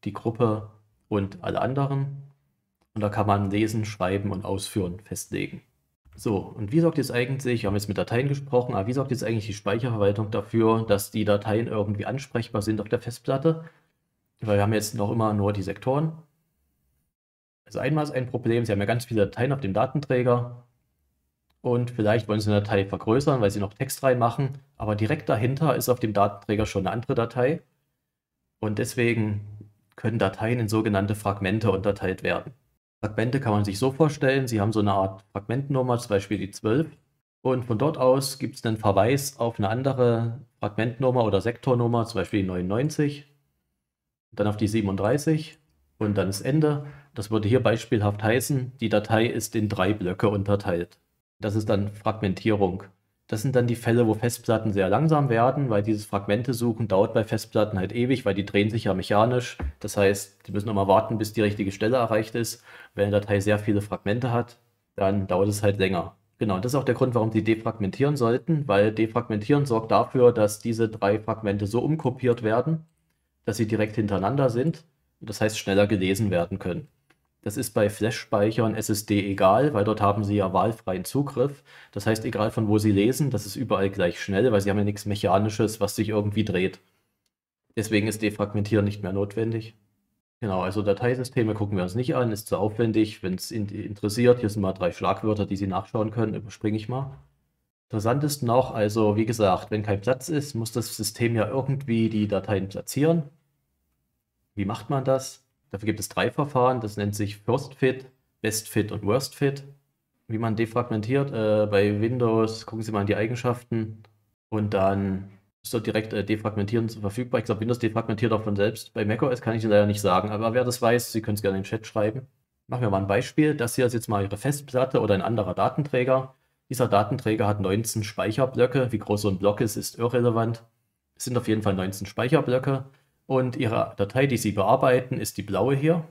die Gruppe und alle anderen. Und da kann man lesen, schreiben und ausführen festlegen. So, und wie sorgt jetzt eigentlich, wir haben jetzt mit Dateien gesprochen, aber wie sorgt jetzt eigentlich die Speicherverwaltung dafür, dass die Dateien irgendwie ansprechbar sind auf der Festplatte? Weil wir haben jetzt noch immer nur die Sektoren. Also einmal ist ein Problem, Sie haben ja ganz viele Dateien auf dem Datenträger und vielleicht wollen Sie eine Datei vergrößern, weil Sie noch Text reinmachen, aber direkt dahinter ist auf dem Datenträger schon eine andere Datei und deswegen können Dateien in sogenannte Fragmente unterteilt werden. Fragmente kann man sich so vorstellen, sie haben so eine Art Fragmentnummer, zum Beispiel die 12. Und von dort aus gibt es einen Verweis auf eine andere Fragmentnummer oder Sektornummer, zum Beispiel die 99, dann auf die 37 und dann das Ende. Das würde hier beispielhaft heißen, die Datei ist in drei Blöcke unterteilt. Das ist dann Fragmentierung. Das sind dann die Fälle, wo Festplatten sehr langsam werden, weil dieses Fragmente suchen dauert bei Festplatten halt ewig, weil die drehen sich ja mechanisch. Das heißt, die müssen immer warten, bis die richtige Stelle erreicht ist. Wenn eine Datei sehr viele Fragmente hat, dann dauert es halt länger. Genau, das ist auch der Grund, warum sie defragmentieren sollten, weil defragmentieren sorgt dafür, dass diese drei Fragmente so umkopiert werden, dass sie direkt hintereinander sind. Das heißt, schneller gelesen werden können. Das ist bei flash speichern SSD egal, weil dort haben sie ja wahlfreien Zugriff. Das heißt, egal von wo sie lesen, das ist überall gleich schnell, weil sie haben ja nichts Mechanisches, was sich irgendwie dreht. Deswegen ist Defragmentieren nicht mehr notwendig. Genau, also Dateisysteme gucken wir uns nicht an, ist zu aufwendig. Wenn es interessiert, hier sind mal drei Schlagwörter, die Sie nachschauen können, überspringe ich mal. Interessant ist noch, also wie gesagt, wenn kein Platz ist, muss das System ja irgendwie die Dateien platzieren. Wie macht man das? Dafür gibt es drei Verfahren. Das nennt sich First Fit, Best Fit und Worst Fit. Wie man defragmentiert, äh, bei Windows gucken Sie mal in die Eigenschaften und dann ist dort direkt äh, defragmentieren verfügbar. Ich glaube, Windows defragmentiert auch von selbst. Bei macOS kann ich Ihnen leider nicht sagen, aber wer das weiß, Sie können es gerne in den Chat schreiben. Machen wir mal ein Beispiel. Das hier ist jetzt mal Ihre Festplatte oder ein anderer Datenträger. Dieser Datenträger hat 19 Speicherblöcke. Wie groß so ein Block ist, ist irrelevant. Es sind auf jeden Fall 19 Speicherblöcke. Und Ihre Datei, die Sie bearbeiten, ist die blaue hier.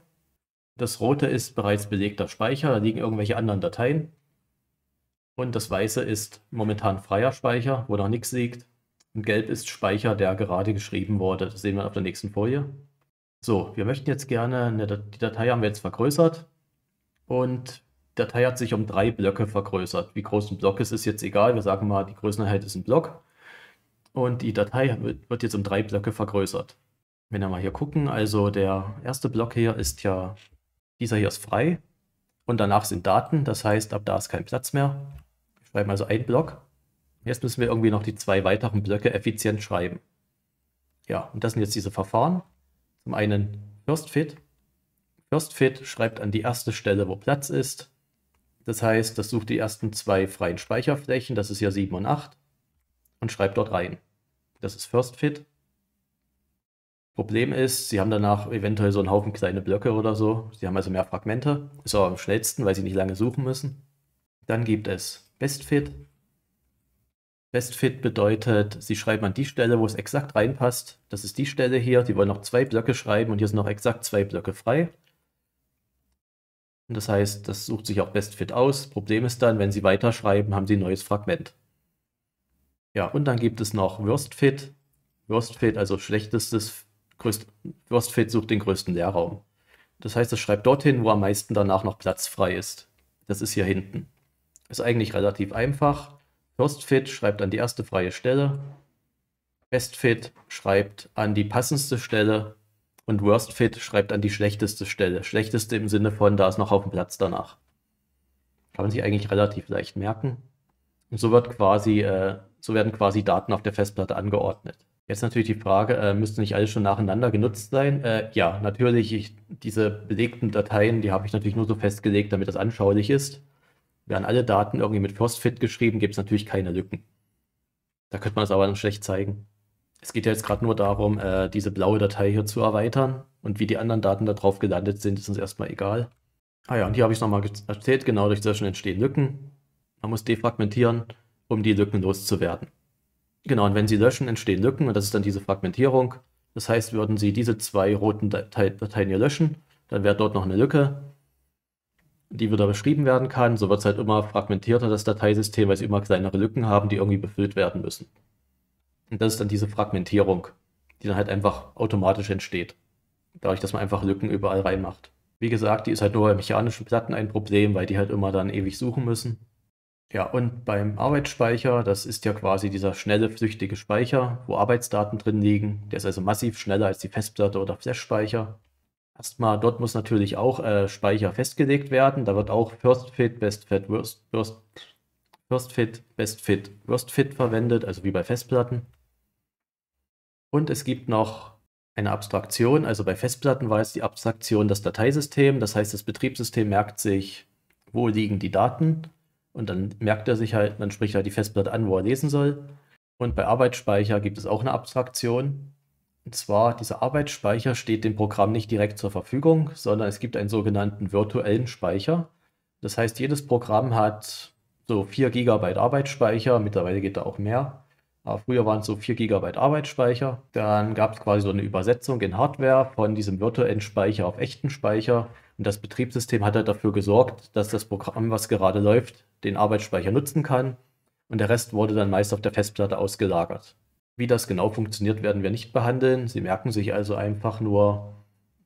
Das rote ist bereits belegter Speicher, da liegen irgendwelche anderen Dateien. Und das weiße ist momentan freier Speicher, wo noch nichts liegt. Und gelb ist Speicher, der gerade geschrieben wurde. Das sehen wir auf der nächsten Folie. So, wir möchten jetzt gerne, eine, die Datei haben wir jetzt vergrößert. Und die Datei hat sich um drei Blöcke vergrößert. Wie groß ein Block ist, ist jetzt egal. Wir sagen mal, die Größenheit ist ein Block. Und die Datei wird jetzt um drei Blöcke vergrößert. Wenn wir mal hier gucken, also der erste Block hier ist ja, dieser hier ist frei und danach sind Daten, das heißt, ab da ist kein Platz mehr. Wir schreiben also einen Block. Jetzt müssen wir irgendwie noch die zwei weiteren Blöcke effizient schreiben. Ja, und das sind jetzt diese Verfahren. Zum einen FirstFit. FirstFit schreibt an die erste Stelle, wo Platz ist. Das heißt, das sucht die ersten zwei freien Speicherflächen, das ist hier 7 und 8, und schreibt dort rein. Das ist FirstFit. Problem ist, sie haben danach eventuell so einen Haufen kleine Blöcke oder so. Sie haben also mehr Fragmente. Ist auch am schnellsten, weil sie nicht lange suchen müssen. Dann gibt es Bestfit. Bestfit bedeutet, sie schreiben an die Stelle, wo es exakt reinpasst. Das ist die Stelle hier. Die wollen noch zwei Blöcke schreiben und hier sind noch exakt zwei Blöcke frei. Und das heißt, das sucht sich auch Bestfit aus. Problem ist dann, wenn sie weiterschreiben, haben sie ein neues Fragment. Ja, und dann gibt es noch Worstfit. Worstfit, also schlechtestes größt, Wurstfeld sucht den größten Leerraum. Das heißt, es schreibt dorthin, wo am meisten danach noch Platz frei ist. Das ist hier hinten. Ist eigentlich relativ einfach. Wurstfeld schreibt an die erste freie Stelle. Bestfit schreibt an die passendste Stelle und Worstfit schreibt an die schlechteste Stelle. Schlechteste im Sinne von, da ist noch auf dem Platz danach. Kann man sich eigentlich relativ leicht merken. Und so wird quasi, äh, so werden quasi Daten auf der Festplatte angeordnet. Jetzt natürlich die Frage, äh, müssten nicht alle schon nacheinander genutzt sein? Äh, ja, natürlich, ich, diese belegten Dateien, die habe ich natürlich nur so festgelegt, damit das anschaulich ist. Wären alle Daten irgendwie mit PostFit geschrieben, gibt es natürlich keine Lücken. Da könnte man es aber dann schlecht zeigen. Es geht ja jetzt gerade nur darum, äh, diese blaue Datei hier zu erweitern und wie die anderen Daten da drauf gelandet sind, ist uns erstmal egal. Ah ja, und hier habe ich es nochmal erzählt, genau durch Session entstehen Lücken. Man muss defragmentieren, um die Lücken loszuwerden. Genau, und wenn Sie löschen, entstehen Lücken und das ist dann diese Fragmentierung. Das heißt, würden Sie diese zwei roten Dateien hier löschen, dann wäre dort noch eine Lücke, die wieder beschrieben werden kann. So wird es halt immer fragmentierter, das Dateisystem, weil Sie immer kleinere Lücken haben, die irgendwie befüllt werden müssen. Und das ist dann diese Fragmentierung, die dann halt einfach automatisch entsteht. Dadurch, dass man einfach Lücken überall reinmacht. Wie gesagt, die ist halt nur bei mechanischen Platten ein Problem, weil die halt immer dann ewig suchen müssen. Ja, und beim Arbeitsspeicher, das ist ja quasi dieser schnelle, flüchtige Speicher, wo Arbeitsdaten drin liegen. Der ist also massiv schneller als die Festplatte oder Flash-Speicher. Erstmal, dort muss natürlich auch äh, Speicher festgelegt werden. Da wird auch First Fit, Best Fit, Worst, Worst, First Fit, Best Fit, Worst Fit verwendet, also wie bei Festplatten. Und es gibt noch eine Abstraktion. Also bei Festplatten war es die Abstraktion das Dateisystem. Das heißt, das Betriebssystem merkt sich, wo liegen die Daten und dann merkt er sich halt, dann spricht er halt die Festplatte an, wo er lesen soll. Und bei Arbeitsspeicher gibt es auch eine Abstraktion. Und zwar, dieser Arbeitsspeicher steht dem Programm nicht direkt zur Verfügung, sondern es gibt einen sogenannten virtuellen Speicher. Das heißt, jedes Programm hat so 4 GB Arbeitsspeicher, mittlerweile geht da auch mehr. Aber früher waren es so 4 GB Arbeitsspeicher. Dann gab es quasi so eine Übersetzung in Hardware von diesem virtuellen Speicher auf echten Speicher. Und das Betriebssystem hat halt dafür gesorgt, dass das Programm, was gerade läuft, den Arbeitsspeicher nutzen kann und der Rest wurde dann meist auf der Festplatte ausgelagert. Wie das genau funktioniert, werden wir nicht behandeln. Sie merken sich also einfach nur,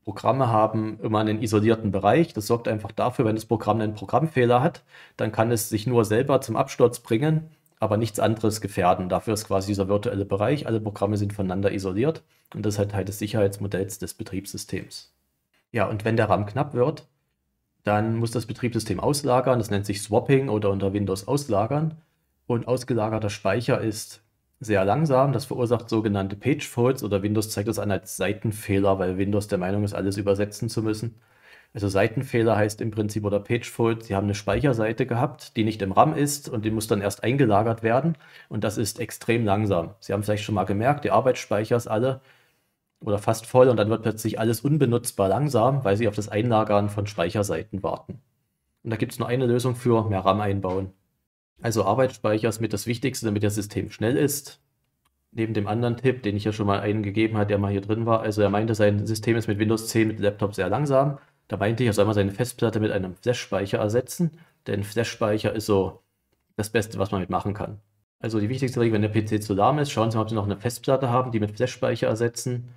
Programme haben immer einen isolierten Bereich. Das sorgt einfach dafür, wenn das Programm einen Programmfehler hat, dann kann es sich nur selber zum Absturz bringen, aber nichts anderes gefährden. Dafür ist quasi dieser virtuelle Bereich. Alle Programme sind voneinander isoliert und das ist halt Teil des Sicherheitsmodells des Betriebssystems. Ja, und wenn der RAM knapp wird, dann muss das Betriebssystem auslagern, das nennt sich Swapping oder unter Windows auslagern. Und ausgelagerter Speicher ist sehr langsam, das verursacht sogenannte Page Faults oder Windows zeigt das an als Seitenfehler, weil Windows der Meinung ist, alles übersetzen zu müssen. Also Seitenfehler heißt im Prinzip oder Page Fault, sie haben eine Speicherseite gehabt, die nicht im RAM ist und die muss dann erst eingelagert werden und das ist extrem langsam. Sie haben vielleicht schon mal gemerkt, die Arbeitsspeicher ist alle oder fast voll und dann wird plötzlich alles unbenutzbar langsam, weil sie auf das Einlagern von Speicherseiten warten. Und da gibt es nur eine Lösung für, mehr RAM einbauen. Also Arbeitsspeicher ist mit das Wichtigste, damit das System schnell ist. Neben dem anderen Tipp, den ich ja schon mal einen gegeben hat, der mal hier drin war, also er meinte, sein System ist mit Windows 10 mit Laptop sehr langsam. Da meinte ich, er soll mal seine Festplatte mit einem Flash-Speicher ersetzen, denn Flash-Speicher ist so das Beste, was man mit machen kann. Also die wichtigste Regel, wenn der PC zu lahm ist, schauen Sie mal, ob Sie noch eine Festplatte haben, die mit Flash-Speicher ersetzen.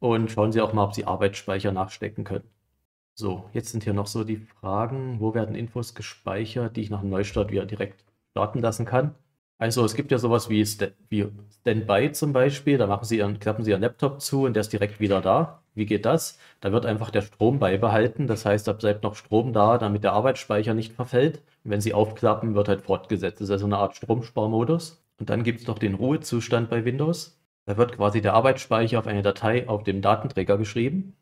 Und schauen Sie auch mal, ob Sie Arbeitsspeicher nachstecken können. So, jetzt sind hier noch so die Fragen, wo werden Infos gespeichert, die ich nach dem Neustart wieder direkt starten lassen kann. Also es gibt ja sowas wie, St wie Standby zum Beispiel, da machen Sie Ihren, klappen Sie Ihren Laptop zu und der ist direkt wieder da. Wie geht das? Da wird einfach der Strom beibehalten, das heißt, da bleibt noch Strom da, damit der Arbeitsspeicher nicht verfällt. wenn Sie aufklappen, wird halt fortgesetzt. Das ist also eine Art Stromsparmodus. Und dann gibt es noch den Ruhezustand bei Windows. Da wird quasi der Arbeitsspeicher auf eine Datei auf dem Datenträger geschrieben.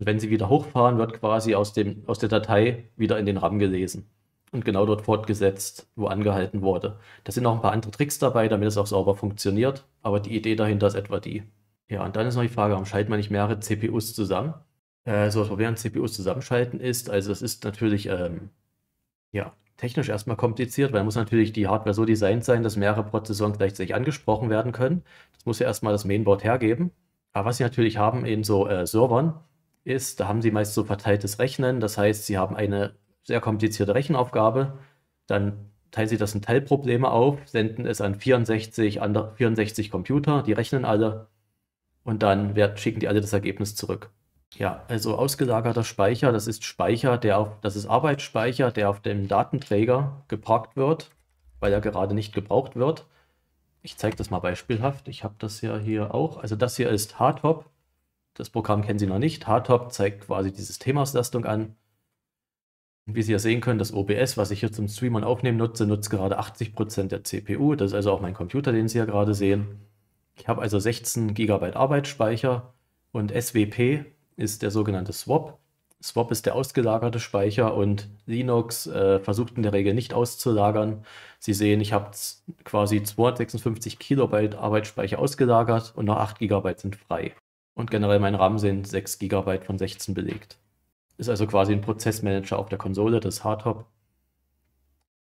Und wenn Sie wieder hochfahren, wird quasi aus, dem, aus der Datei wieder in den RAM gelesen und genau dort fortgesetzt, wo angehalten wurde. Da sind noch ein paar andere Tricks dabei, damit es auch sauber funktioniert, aber die Idee dahinter ist etwa die. Ja, und dann ist noch die Frage, warum schaltet man nicht mehrere CPUs zusammen? Äh, so was wir an CPUs zusammenschalten ist, also das ist natürlich, ähm, ja, technisch erstmal kompliziert, weil muss natürlich die Hardware so designt sein, dass mehrere Prozessoren gleichzeitig angesprochen werden können. Das muss ja erstmal das Mainboard hergeben. Aber was sie natürlich haben in so äh, Servern, ist, da haben sie meist so verteiltes Rechnen. Das heißt, sie haben eine sehr komplizierte Rechenaufgabe, dann teilen sie das in Teilprobleme auf, senden es an 64, andere, 64 Computer, die rechnen alle und dann werden, schicken die alle das Ergebnis zurück. Ja, also ausgelagerter Speicher, das ist Speicher, der auf, das ist Arbeitsspeicher, der auf dem Datenträger geparkt wird, weil er gerade nicht gebraucht wird. Ich zeige das mal beispielhaft. Ich habe das ja hier auch. Also das hier ist Hardtop. Das Programm kennen Sie noch nicht. Hardtop zeigt quasi die Systemauslastung an. wie Sie ja sehen können, das OBS, was ich hier zum Streamen und aufnehmen nutze, nutzt gerade 80% der CPU. Das ist also auch mein Computer, den Sie ja gerade sehen. Ich habe also 16 GB Arbeitsspeicher und SWP, ist der sogenannte Swap. Swap ist der ausgelagerte Speicher und Linux äh, versucht in der Regel nicht auszulagern. Sie sehen, ich habe quasi 256 Kilobyte Arbeitsspeicher ausgelagert und noch 8 Gigabyte sind frei. Und generell mein RAM sind 6 Gigabyte von 16 belegt. Ist also quasi ein Prozessmanager auf der Konsole, das Hardtop.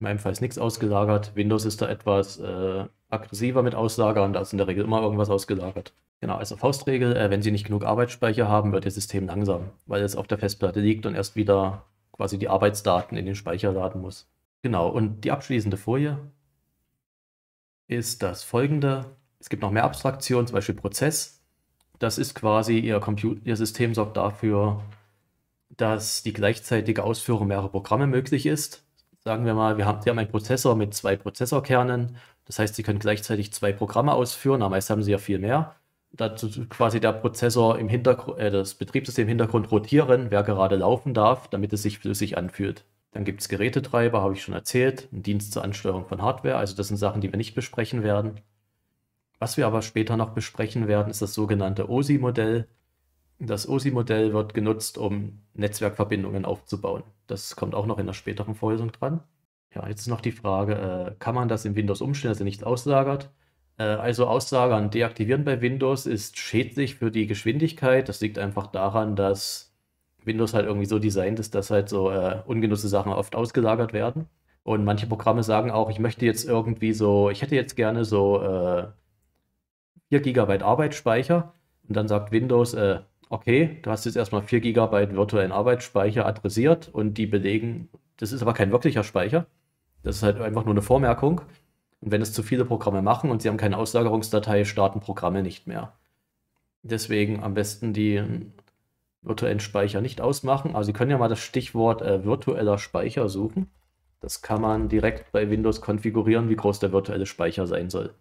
In meinem Fall ist nichts ausgelagert. Windows ist da etwas äh, aggressiver mit Auslagern, da ist in der Regel immer irgendwas ausgelagert. Genau, also Faustregel, äh, wenn Sie nicht genug Arbeitsspeicher haben, wird Ihr System langsam, weil es auf der Festplatte liegt und erst wieder quasi die Arbeitsdaten in den Speicher laden muss. Genau, und die abschließende Folie ist das folgende. Es gibt noch mehr Abstraktionen, zum Beispiel Prozess. Das ist quasi Ihr, Ihr System sorgt dafür, dass die gleichzeitige Ausführung mehrerer Programme möglich ist sagen wir mal, wir haben, Sie haben einen Prozessor mit zwei Prozessorkernen. Das heißt, Sie können gleichzeitig zwei Programme ausführen. Aber meist haben Sie ja viel mehr. Dazu quasi der Prozessor im Hintergrund, äh, das Betriebssystem im Hintergrund rotieren, wer gerade laufen darf, damit es sich flüssig anfühlt. Dann gibt es Gerätetreiber, habe ich schon erzählt, einen Dienst zur Ansteuerung von Hardware. Also das sind Sachen, die wir nicht besprechen werden. Was wir aber später noch besprechen werden, ist das sogenannte OSI-Modell. Das OSI-Modell wird genutzt, um Netzwerkverbindungen aufzubauen. Das kommt auch noch in der späteren Vorlesung dran. Ja, jetzt ist noch die Frage, äh, kann man das in Windows umstellen, dass er nichts auslagert? Äh, also Auslagern deaktivieren bei Windows ist schädlich für die Geschwindigkeit. Das liegt einfach daran, dass Windows halt irgendwie so designt ist, dass halt so äh, ungenutzte Sachen oft ausgelagert werden. Und manche Programme sagen auch, ich möchte jetzt irgendwie so, ich hätte jetzt gerne so äh, 4 GB Arbeitsspeicher. Und dann sagt Windows, äh, okay, du hast jetzt erstmal 4 GB virtuellen Arbeitsspeicher adressiert und die belegen, das ist aber kein wirklicher Speicher. Das ist halt einfach nur eine Vormerkung. Und wenn es zu viele Programme machen und sie haben keine Auslagerungsdatei, starten Programme nicht mehr. Deswegen am besten die virtuellen Speicher nicht ausmachen. Aber also Sie können ja mal das Stichwort äh, virtueller Speicher suchen. Das kann man direkt bei Windows konfigurieren, wie groß der virtuelle Speicher sein soll.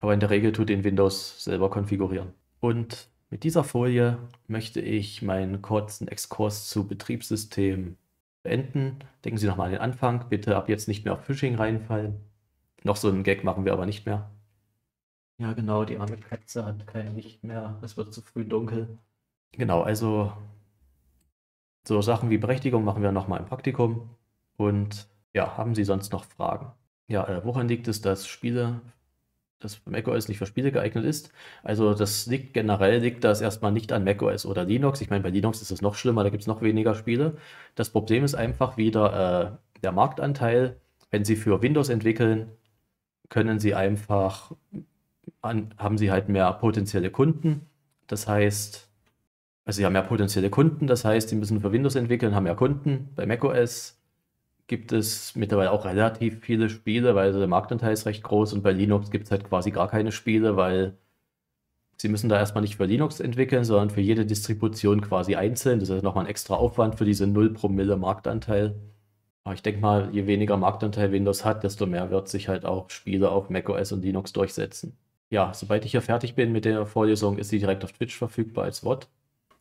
Aber in der Regel tut den Windows selber konfigurieren. Und mit dieser Folie möchte ich meinen kurzen Exkurs zu Betriebssystemen beenden. Denken Sie nochmal an den Anfang. Bitte ab jetzt nicht mehr auf Phishing reinfallen. Noch so einen Gag machen wir aber nicht mehr. Ja, genau, die arme Katze hat kein Licht mehr. Es wird zu früh dunkel. Genau, also so Sachen wie Berechtigung machen wir nochmal im Praktikum. Und ja, haben Sie sonst noch Fragen? Ja, äh, woran liegt es, dass Spiele das macOS nicht für Spiele geeignet ist. Also das liegt generell, liegt das erstmal nicht an macOS oder Linux. Ich meine, bei Linux ist es noch schlimmer, da gibt es noch weniger Spiele. Das Problem ist einfach wieder äh, der Marktanteil. Wenn Sie für Windows entwickeln, können Sie einfach, an, haben Sie halt mehr potenzielle Kunden. Das heißt, also Sie haben ja potenzielle Kunden, das heißt, Sie müssen für Windows entwickeln, haben ja Kunden bei macOS gibt es mittlerweile auch relativ viele Spiele, weil der Marktanteil ist recht groß und bei Linux gibt es halt quasi gar keine Spiele, weil sie müssen da erstmal nicht für Linux entwickeln, sondern für jede Distribution quasi einzeln. Das ist nochmal ein extra Aufwand für diese 0 Promille Marktanteil. Aber ich denke mal, je weniger Marktanteil Windows hat, desto mehr wird sich halt auch Spiele auf macOS und Linux durchsetzen. Ja, sobald ich hier fertig bin mit der Vorlesung, ist sie direkt auf Twitch verfügbar als WOT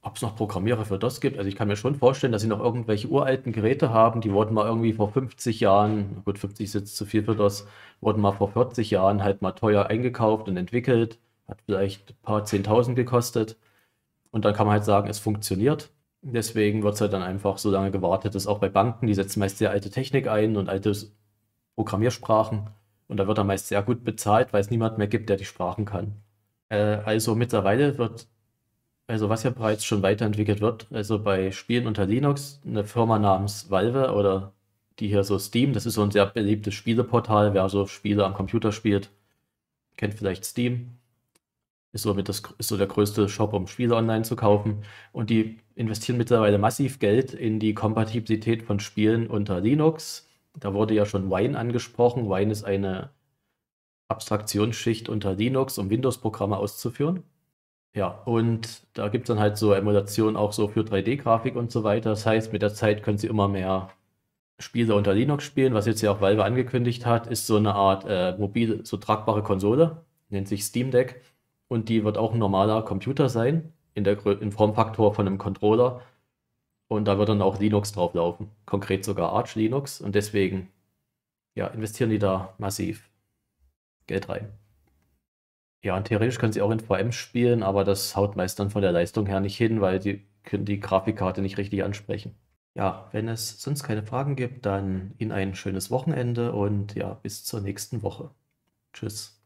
ob es noch Programmierer für DOS gibt. Also ich kann mir schon vorstellen, dass sie noch irgendwelche uralten Geräte haben, die wurden mal irgendwie vor 50 Jahren, gut, 50 ist jetzt zu viel für DOS, wurden mal vor 40 Jahren halt mal teuer eingekauft und entwickelt, hat vielleicht ein paar 10.000 gekostet. Und dann kann man halt sagen, es funktioniert. Deswegen wird es halt dann einfach so lange gewartet, dass auch bei Banken, die setzen meist sehr alte Technik ein und alte Programmiersprachen. Und da wird dann meist sehr gut bezahlt, weil es niemand mehr gibt, der die Sprachen kann. Äh, also mittlerweile wird also was ja bereits schon weiterentwickelt wird, also bei Spielen unter Linux, eine Firma namens Valve oder die hier so Steam, das ist so ein sehr beliebtes Spieleportal, wer so Spiele am Computer spielt, kennt vielleicht Steam. Ist so, mit das, ist so der größte Shop, um Spiele online zu kaufen. Und die investieren mittlerweile massiv Geld in die Kompatibilität von Spielen unter Linux. Da wurde ja schon Wine angesprochen. Wine ist eine Abstraktionsschicht unter Linux, um Windows-Programme auszuführen. Ja, und da gibt es dann halt so Emulationen auch so für 3D-Grafik und so weiter. Das heißt, mit der Zeit können sie immer mehr Spiele unter Linux spielen. Was jetzt ja auch Valve angekündigt hat, ist so eine Art äh, mobile, so tragbare Konsole, nennt sich Steam Deck. Und die wird auch ein normaler Computer sein, in der in Formfaktor von einem Controller. Und da wird dann auch Linux drauf laufen, konkret sogar Arch Linux. Und deswegen ja, investieren die da massiv Geld rein. Ja, und theoretisch können sie auch in VM spielen, aber das haut meist dann von der Leistung her nicht hin, weil die können die Grafikkarte nicht richtig ansprechen. Ja, wenn es sonst keine Fragen gibt, dann Ihnen ein schönes Wochenende und ja, bis zur nächsten Woche. Tschüss.